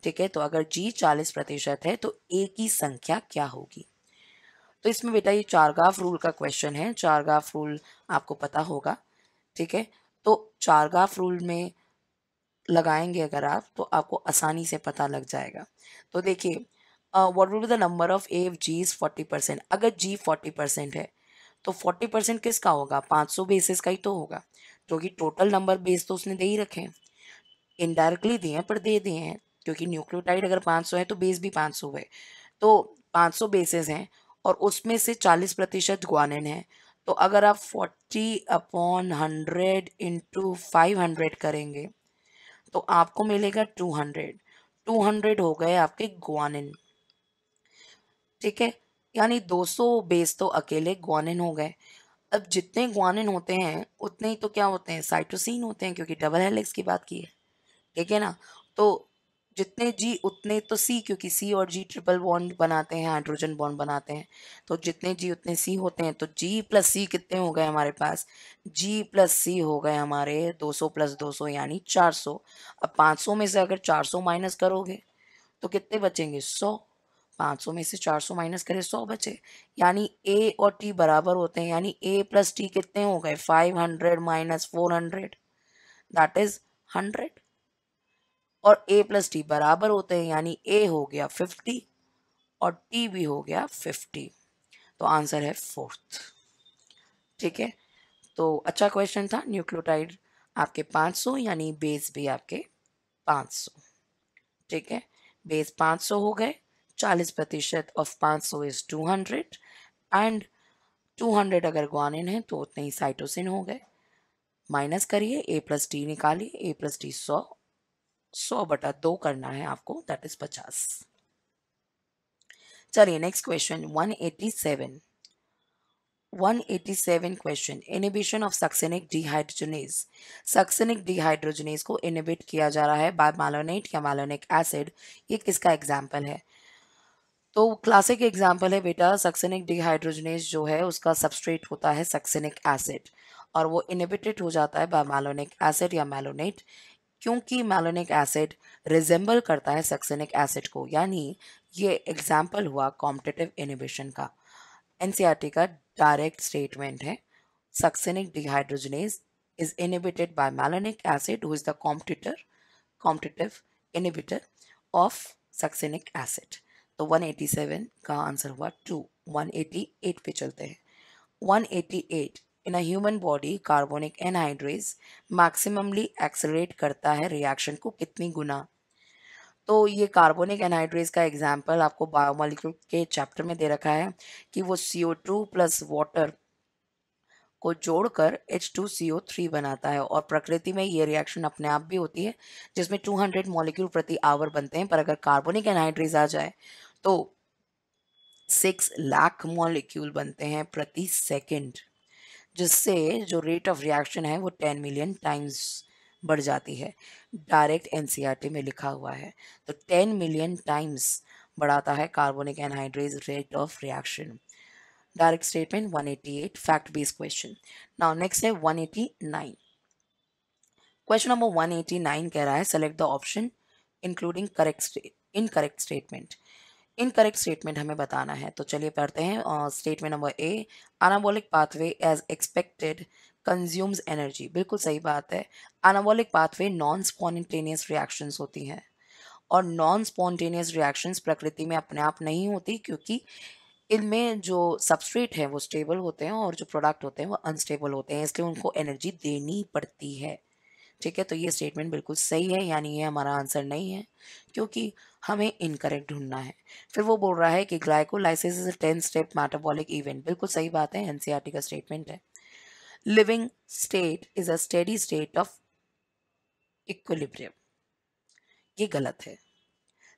ठीक है तो अगर जी चालीस प्रतिशत है तो ए की संख्या क्या होगी तो इसमें बेटा ये चारगाफ रूल का क्वेश्चन है चारगाफ रूल आपको पता होगा ठीक है तो चारगाफ रूल में लगाएंगे अगर आप तो आपको आसानी से पता लग जाएगा तो देखिए what will the number of A G is forty percent अगर जी फोर्टी परसेंट है तो फोर्टी परसेंट किसका होगा पाँच सौ बेसिस का ही तो होगा क्योंकि तो टोटल नंबर बेस तो उसने दे ही रखे हैं इनडायरेक्टली दिए हैं पर दे दिए हैं क्योंकि न्यूक्लियोटाइड अगर पाँच सौ है तो बेस भी पाँच सौ है तो पाँच सौ बेसिस हैं और उसमें से चालीस प्रतिशत ग्वानिन है तो अगर आप forty upon hundred into five hundred करेंगे तो आपको मिलेगा टू हंड्रेड टू हंड्रेड हो गए आपके ग्वानिन ठीक है यानी 200 बेस तो अकेले ग्वानिन हो गए अब जितने ग्वानिन होते हैं उतने ही तो क्या होते हैं साइटोसिन होते हैं क्योंकि डबल हेलिक्स की बात की है ठीक है ना तो जितने जी उतने तो सी क्योंकि सी और जी ट्रिपल बॉन्ड बनाते हैं हाइड्रोजन बॉन्ड बनाते हैं तो जितने जी उतने सी होते हैं तो जी प्लस सी कितने हो गए हमारे पास जी प्लस सी हो गए हमारे 200 प्लस 200 यानी 400 अब 500 में से अगर 400 माइनस करोगे तो कितने बचेंगे 500 में से 400 माइनस करें 100 बचे यानी ए और टी बराबर होते हैं यानी ए प्लस टी कितने हो गए 500 hundred minus four hundred that is hundred और ए प्लस टी बराबर होते हैं यानी ए हो गया फिफ्टी और टी भी हो गया फिफ्टी तो आंसर है फोर्थ ठीक है तो अच्छा क्वेश्चन था न्यूक्लियोटाइड आपके 500 यानी बेस भी आपके 500 ठीक है बेस 500 हो गए चालीस प्रतिशत ऑफ पाँच सौ is two hundred and two hundred अगर ग्वानिन है तो उतने ही साइटोसिन हो गए माइनस करिए ए प्लस टी निकालिए ए प्लस टी सौ सौ बटा दो करना है आपको दैट इज पचास चलिए next question one eighty seven seven question inhibition of succinic dehydrogenase succinic dehydrogenase को इनिबिट किया जा रहा है बाय मालोनेट या मालोनिक एसिड ये किसका एग्जाम्पल है तो क्लासिक एग्जाम्पल है बेटा सक्सेनिक डिहाइड्रोजनेज जो है उसका सबस्ट्रेट होता है सक्सेनिक एसिड और वो इनिबिटेड हो जाता है बाय मैलोनिक एसिड या मैलोनेट क्योंकि मैलोनिक एसिड रिजेंबल करता है सक्सेनिक एसिड को यानी ये एग्जाम्पल हुआ कॉम्पिटेटिव इनिबिशन का एन e का डायरेक्ट स्टेटमेंट है succinic dehydrogenase is inhibited by malonic acid who is the competitor competitive inhibitor of succinic acid तो 187 का आंसर हुआ टू 188 पे चलते हैं 188 eighty eight in a human body carbonic anhydrase maximally accelerate करता है रिएक्शन को कितनी गुना तो ये कार्बोनिक एनहाइड्रेज का एग्जाम्पल आपको बायोमोलिक्यूल के चैप्टर में दे रखा है कि वो C O two plus water को जोड़कर H2CO3 बनाता है और प्रकृति में ये रिएक्शन अपने आप भी होती है जिसमें 200 मॉलिक्यूल प्रति आवर बनते हैं पर अगर कार्बोनिक एनहाइड्रेज आ जाए तो सिक्स लाख मॉलिक्यूल बनते हैं प्रति सेकंड जिससे जो रेट ऑफ रिएक्शन है वो टेन मिलियन टाइम्स बढ़ जाती है डायरेक्ट एन e में लिखा हुआ है तो टेन मिलियन टाइम्स बढ़ाता है carbonic anhydrase rate of reaction direct statement 188 fact based question now next है 189 क्वेश्चन नंबर 189 कह रहा है select the option including correct incorrect statement incorrect statement हमें बताना है तो चलिए पढ़ते हैं statement number A anabolic pathway as expected consumes energy बिल्कुल सही बात है anabolic pathway non spontaneous reactions होती हैं और नॉन स्पॉन्टेनियस रिएक्शंस प्रकृति में अपने आप नहीं होती क्योंकि इनमें जो सबस्ट्रेट है वो स्टेबल होते हैं और जो प्रोडक्ट होते हैं वो अनस्टेबल होते हैं इसलिए उनको एनर्जी देनी पड़ती है ठीक है तो ये स्टेटमेंट बिल्कुल सही है यानी ये हमारा आंसर नहीं है क्योंकि हमें इनकरेक्ट ढूंढना है फिर वो बोल रहा है कि glycolysis is a ten step metabolic event बिल्कुल सही बात है एनसीईआरटी e का स्टेटमेंट है living state is a steady state of equilibrium ये गलत है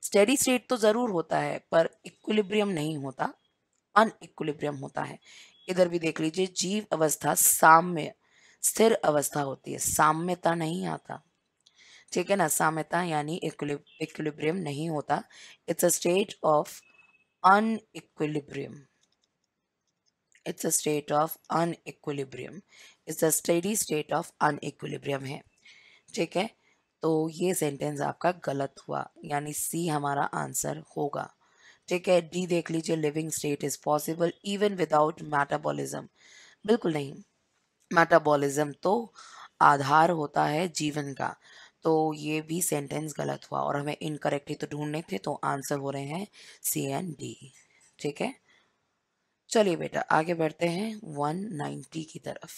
स्टेडी स्टेट तो ज़रूर होता है पर इक्विलिब्रियम नहीं होता अन होता है इधर भी देख लीजिए जीव अवस्था साम्य स्थिर अवस्था होती है साम्यता नहीं आता ठीक है ना साम्यता यानी इक्विलिब्रियम नहीं होता it's a state of unequilibrium it's a state of unequilibrium it's a steady state of unequilibrium है ठीक है तो ये सेंटेंस आपका गलत हुआ यानी सी हमारा आंसर होगा ठीक है डी देख लीजिए living state is possible even without metabolism बिल्कुल नहीं मेटाबॉलिज्म तो आधार होता है जीवन का तो ये भी सेंटेंस गलत हुआ और हमें इनकरेक्टली तो ढूंढने थे तो आंसर हो रहे हैं सी एन डी ठीक है चलिए बेटा आगे बढ़ते हैं 190 की तरफ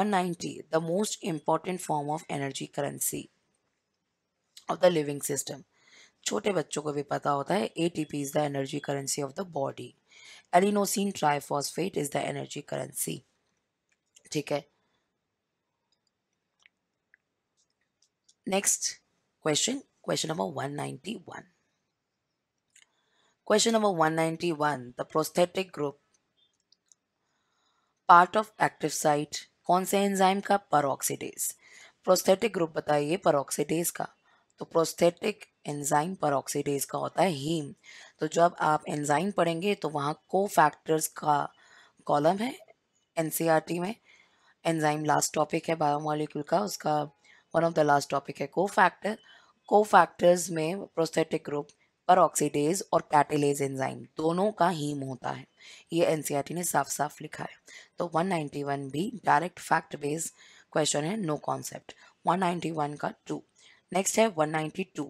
190 the most important form of energy currency of the living system छोटे बच्चों को भी पता होता है A T P is the energy currency of the body adenosine triphosphate is the energy currency ठीक है next question question number 191 Question number 191. The prosthetic group part of active site कौन से एंजाइम का परोक्सीडेज प्रोस्थेटिक ग्रुप बताइए peroxidase का तो prosthetic enzyme peroxidase का होता है हीम तो जब आप एंजाइम पढ़ेंगे तो वहाँ को फैक्टर्स का कॉलम है एनसीईआरटी e में एंजाइम लास्ट टॉपिक है बायोमोलिक्यूल का उसका one of the last topic है को फैक्टर को फैक्टर्स में प्रोस्थेटिक ग्रुप पर ऑक्सीडेज और कैटेलेज एंजाइम दोनों का हीम होता है ये एन e ने साफ साफ लिखा है तो 191 भी डायरेक्ट फैक्ट बेस क्वेश्चन है नो कॉन्सेप्ट 191 का टू नेक्स्ट है 192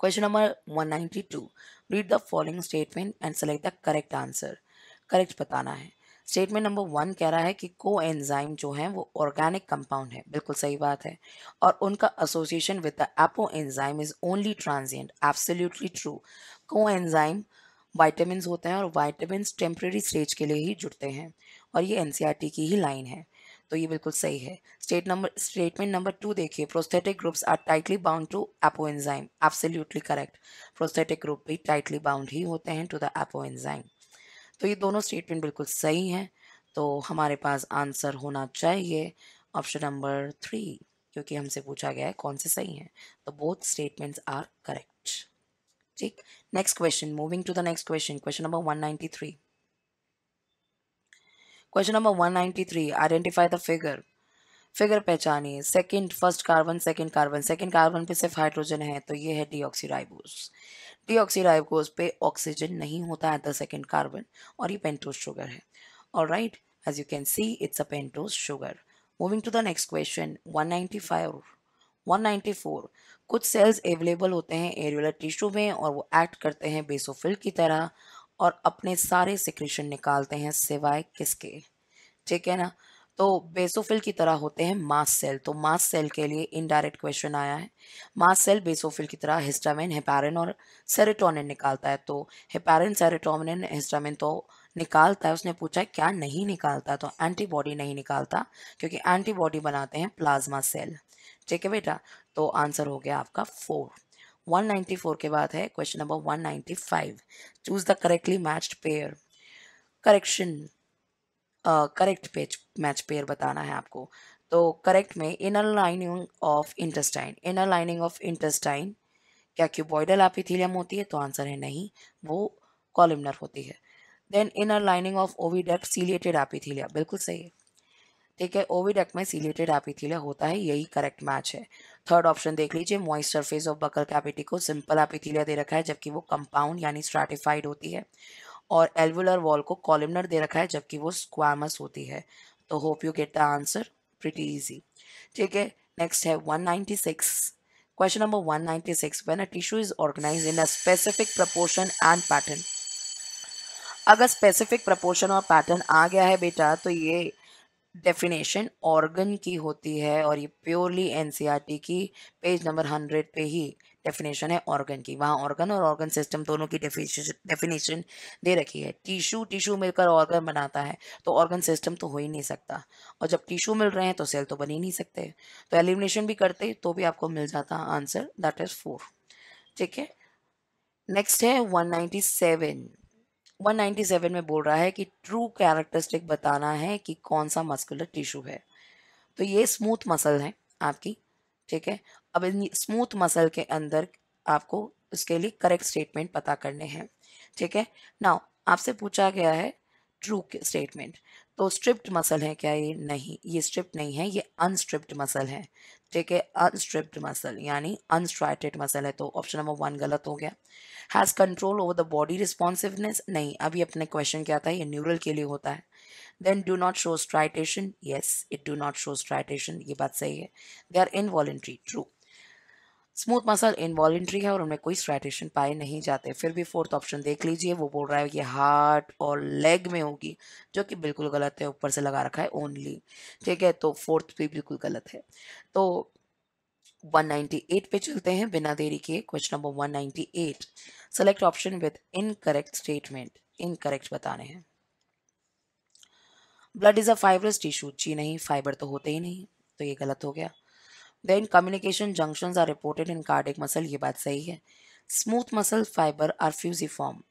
question number 192 read the following statement and select the correct answer correct बताना है स्टेटमेंट नंबर वन कह रहा है कि को एंजाइम जो है वो ऑर्गेनिक कंपाउंड है बिल्कुल सही बात है और उनका association with the apo enzyme is only transient absolutely true coenzyme vitamin होते हैं और वाइटामिन टेम्प्रेरी स्टेज के लिए ही जुड़ते हैं और ये एन की ही लाइन है तो ये बिल्कुल सही है state number statement number two देखिए prosthetic groups are tightly bound to apoenzyme absolutely correct prosthetic group भी टाइटली बाउंड ही होते हैं टू द एपो एंजाइम तो ये दोनों स्टेटमेंट बिल्कुल सही हैं तो हमारे पास आंसर होना चाहिए ऑप्शन नंबर थ्री क्योंकि हमसे पूछा गया है कौन से सही हैं तो बोथ स्टेटमेंट्स आर करेक्ट ठीक next question moving to the next question question number one question number 193 identify the figure figure पहचानिए second first carbon second carbon second carbon पे सिर्फ हाइड्रोजन है तो ये है डीऑक्सीराइबोस डीऑक्सीराइबोज पे ऑक्सीजन नहीं होता है द सेकेंड कार्बन और ये पेंटोज शुगर है और right as you can see it's a pentose sugar moving to the next question 195 194 कुछ सेल्स अवेलेबल होते हैं एरियोलर टिश्यू में और वो एक्ट करते हैं बेसोफिल की तरह और अपने सारे सिक्रेशन निकालते हैं सिवाय किसके ठीक है ना तो बेसोफिल की तरह होते हैं मास सेल तो मास सेल के लिए इनडायरेक्ट क्वेश्चन आया है मास सेल बेसोफिल की तरह हिस्टामिन हेपारिन और सेरेटोनिन निकालता है तो हेपारिन सेरेटोमिन हिस्टामिन तो निकालता है उसने पूछा है क्या नहीं निकालता तो एंटीबॉडी नहीं निकालता क्योंकि एंटीबॉडी बनाते हैं प्लाज्मा सेल ठीक है बेटा तो आंसर हो गया आपका फोर 194 के बाद है question number 195 choose the correctly matched pair correction correct page match pair बताना है आपको तो करेक्ट में inner lining of intestine inner lining of intestine क्या क्यूबॉइडल एपिथीलियम होती है तो आंसर है नहीं वो कॉलमनर होती है then inner lining of oviduct ciliated epithelia बिल्कुल सही है ठीक है ओविडेक्ट में सीलिएटेड एपिथीलिया होता है यही करेक्ट मैच है थर्ड ऑप्शन देख लीजिए moist surface of buccal cavity को सिंपल एपिथीलिया दे रखा है जबकि वो कंपाउंड यानी स्ट्रेटिफाइड होती है और एल्वुलर वॉल को कॉलिमनर दे रखा है जबकि वो स्क्वामस होती है तो hope you get the answer pretty easy ठीक है नेक्स्ट है 196 question number 196 when a tissue is organise in a specific proportion and pattern अगर स्पेसिफिक प्रपोर्शन और पैटर्न आ गया है बेटा तो ये डेफिनेशन ऑर्गन की होती है और ये प्योरली एनसीईआरटी e की पेज नंबर हंड्रेड पे ही डेफिनेशन है ऑर्गन की वहाँ ऑर्गन और ऑर्गन सिस्टम दोनों की डेफिनेशन दे रखी है टिश्यू टिश्यू मिलकर ऑर्गन बनाता है तो ऑर्गन सिस्टम तो हो ही नहीं सकता और जब टिश्यू मिल रहे हैं तो सेल तो बन ही नहीं सकते तो एलिमिनेशन भी करते तो भी आपको मिल जाता आंसर दैट इज फोर ठीक है नेक्स्ट है नाइन्टी 197 में बोल रहा है कि ट्रू कैरेक्टरिस्टिक बताना है कि कौन सा मस्कुलर टिश्यू है तो ये स्मूथ मसल है आपकी ठीक है अब इन स्मूथ मसल के अंदर आपको उसके लिए करेक्ट स्टेटमेंट पता करने हैं ठीक है नाउ आपसे पूछा गया है ट्रू स्टेटमेंट तो स्ट्रिप्ट मसल है क्या ये नहीं ये स्ट्रिप्ट नहीं है ये अनस्ट्रिप्ट मसल है ठीक है अनस्ट्रिप्ट मसल यानी अनस्ट्राइटेड मसल है तो ऑप्शन नंबर वन गलत हो गया has control over the body responsiveness नहीं अभी अपने क्वेश्चन क्या था ये न्यूरल के लिए होता है then do not show striation yes it do not show striation ये बात सही है they are involuntary true smooth muscle involuntary है और उनमें कोई स्ट्रेटेशन पाए नहीं जाते फिर भी फोर्थ ऑप्शन देख लीजिए वो बोल रहा है कि हार्ट और लेग में होगी जो कि बिल्कुल गलत है ऊपर से लगा रखा है ओनली ठीक है तो फोर्थ भी बिल्कुल गलत है तो 198 पे चलते हैं बिना देरी के question number 198 select option with incorrect statement incorrect बताने हैं blood is a fibrous tissue जी नहीं फाइबर तो होते ही नहीं तो ये गलत हो गया then communication junction are reported in cardiac muscle ये बात सही है. Smooth muscle fibre are fusiform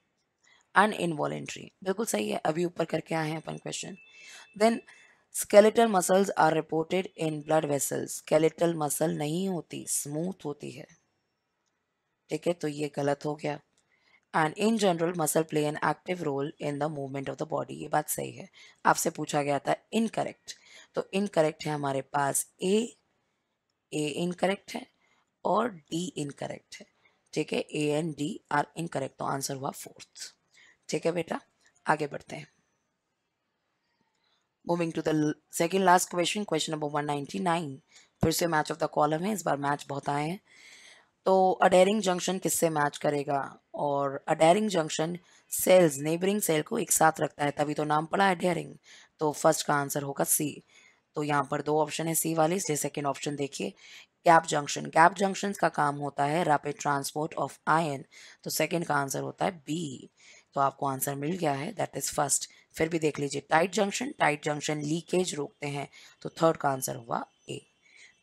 and involuntary बिल्कुल सही है. अभी ऊपर करके आए हैं अपन question then skeletal muscles are reported in blood vessels skeletal muscle नहीं होती स्मूथ होती है ठीक है तो ये गलत हो गया and in general muscle play an active role in the movement of the body ये बात सही है आपसे पूछा गया था इनकरेक्ट तो इनकरेक्ट है हमारे पास ए ए इनकरेक्ट है और डी इनकरेक्ट है ठीक है A and D are incorrect तो आंसर हुआ फोर्थ ठीक है बेटा आगे बढ़ते हैं moving to the second last question question number 199 फिर से मैच ऑफ द कॉलम है इस बार मैच बहुत आए हैं तो अडेरिंग जंक्शन किससे मैच करेगा और adhering junction cells neighbouring cell को एक साथ रखता है तभी तो नाम पड़ा अडेरिंग तो फर्स्ट का आंसर होगा सी तो यहाँ पर दो ऑप्शन है सी वाली इसलिए सेकेंड ऑप्शन देखिए गैप जंक्शन गैप जंक्शन का काम होता है रैपिड ट्रांसपोर्ट ऑफ आयन तो सेकेंड का आंसर होता है बी तो आपको आंसर मिल गया है दैट इज़ फर्स्ट फिर भी देख लीजिए tight junction tight junction leakage रोकते हैं तो थर्ड का आंसर हुआ ए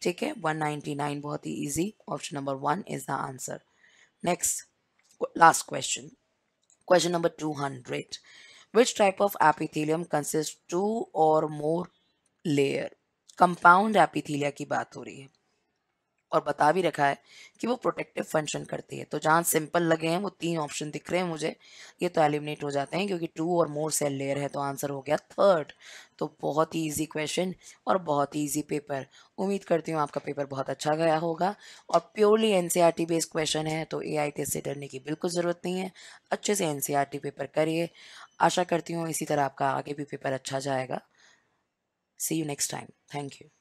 ठीक है 199 बहुत ही easy option number one is the answer next last question question number 200 which type of epithelium consist two or more layer compound एपिथीलिया की बात हो रही है और बता भी रखा है कि वो प्रोटेक्टिव फंक्शन करती है तो जहाँ सिंपल लगे हैं वो तीन ऑप्शन दिख रहे हैं मुझे ये तो एलिमिनेट हो जाते हैं क्योंकि to or more cell layer है तो आंसर हो गया थर्ड तो बहुत ही इजी क्वेश्चन और बहुत ही इजी पेपर उम्मीद करती हूँ आपका पेपर बहुत अच्छा गया होगा और प्योरली एन बेस्ड क्वेश्चन है तो ए आई से डरने की बिल्कुल ज़रूरत नहीं है अच्छे से एन पेपर e करिए आशा करती हूँ इसी तरह आपका आगे भी पेपर अच्छा जाएगा See you next time. Thank you.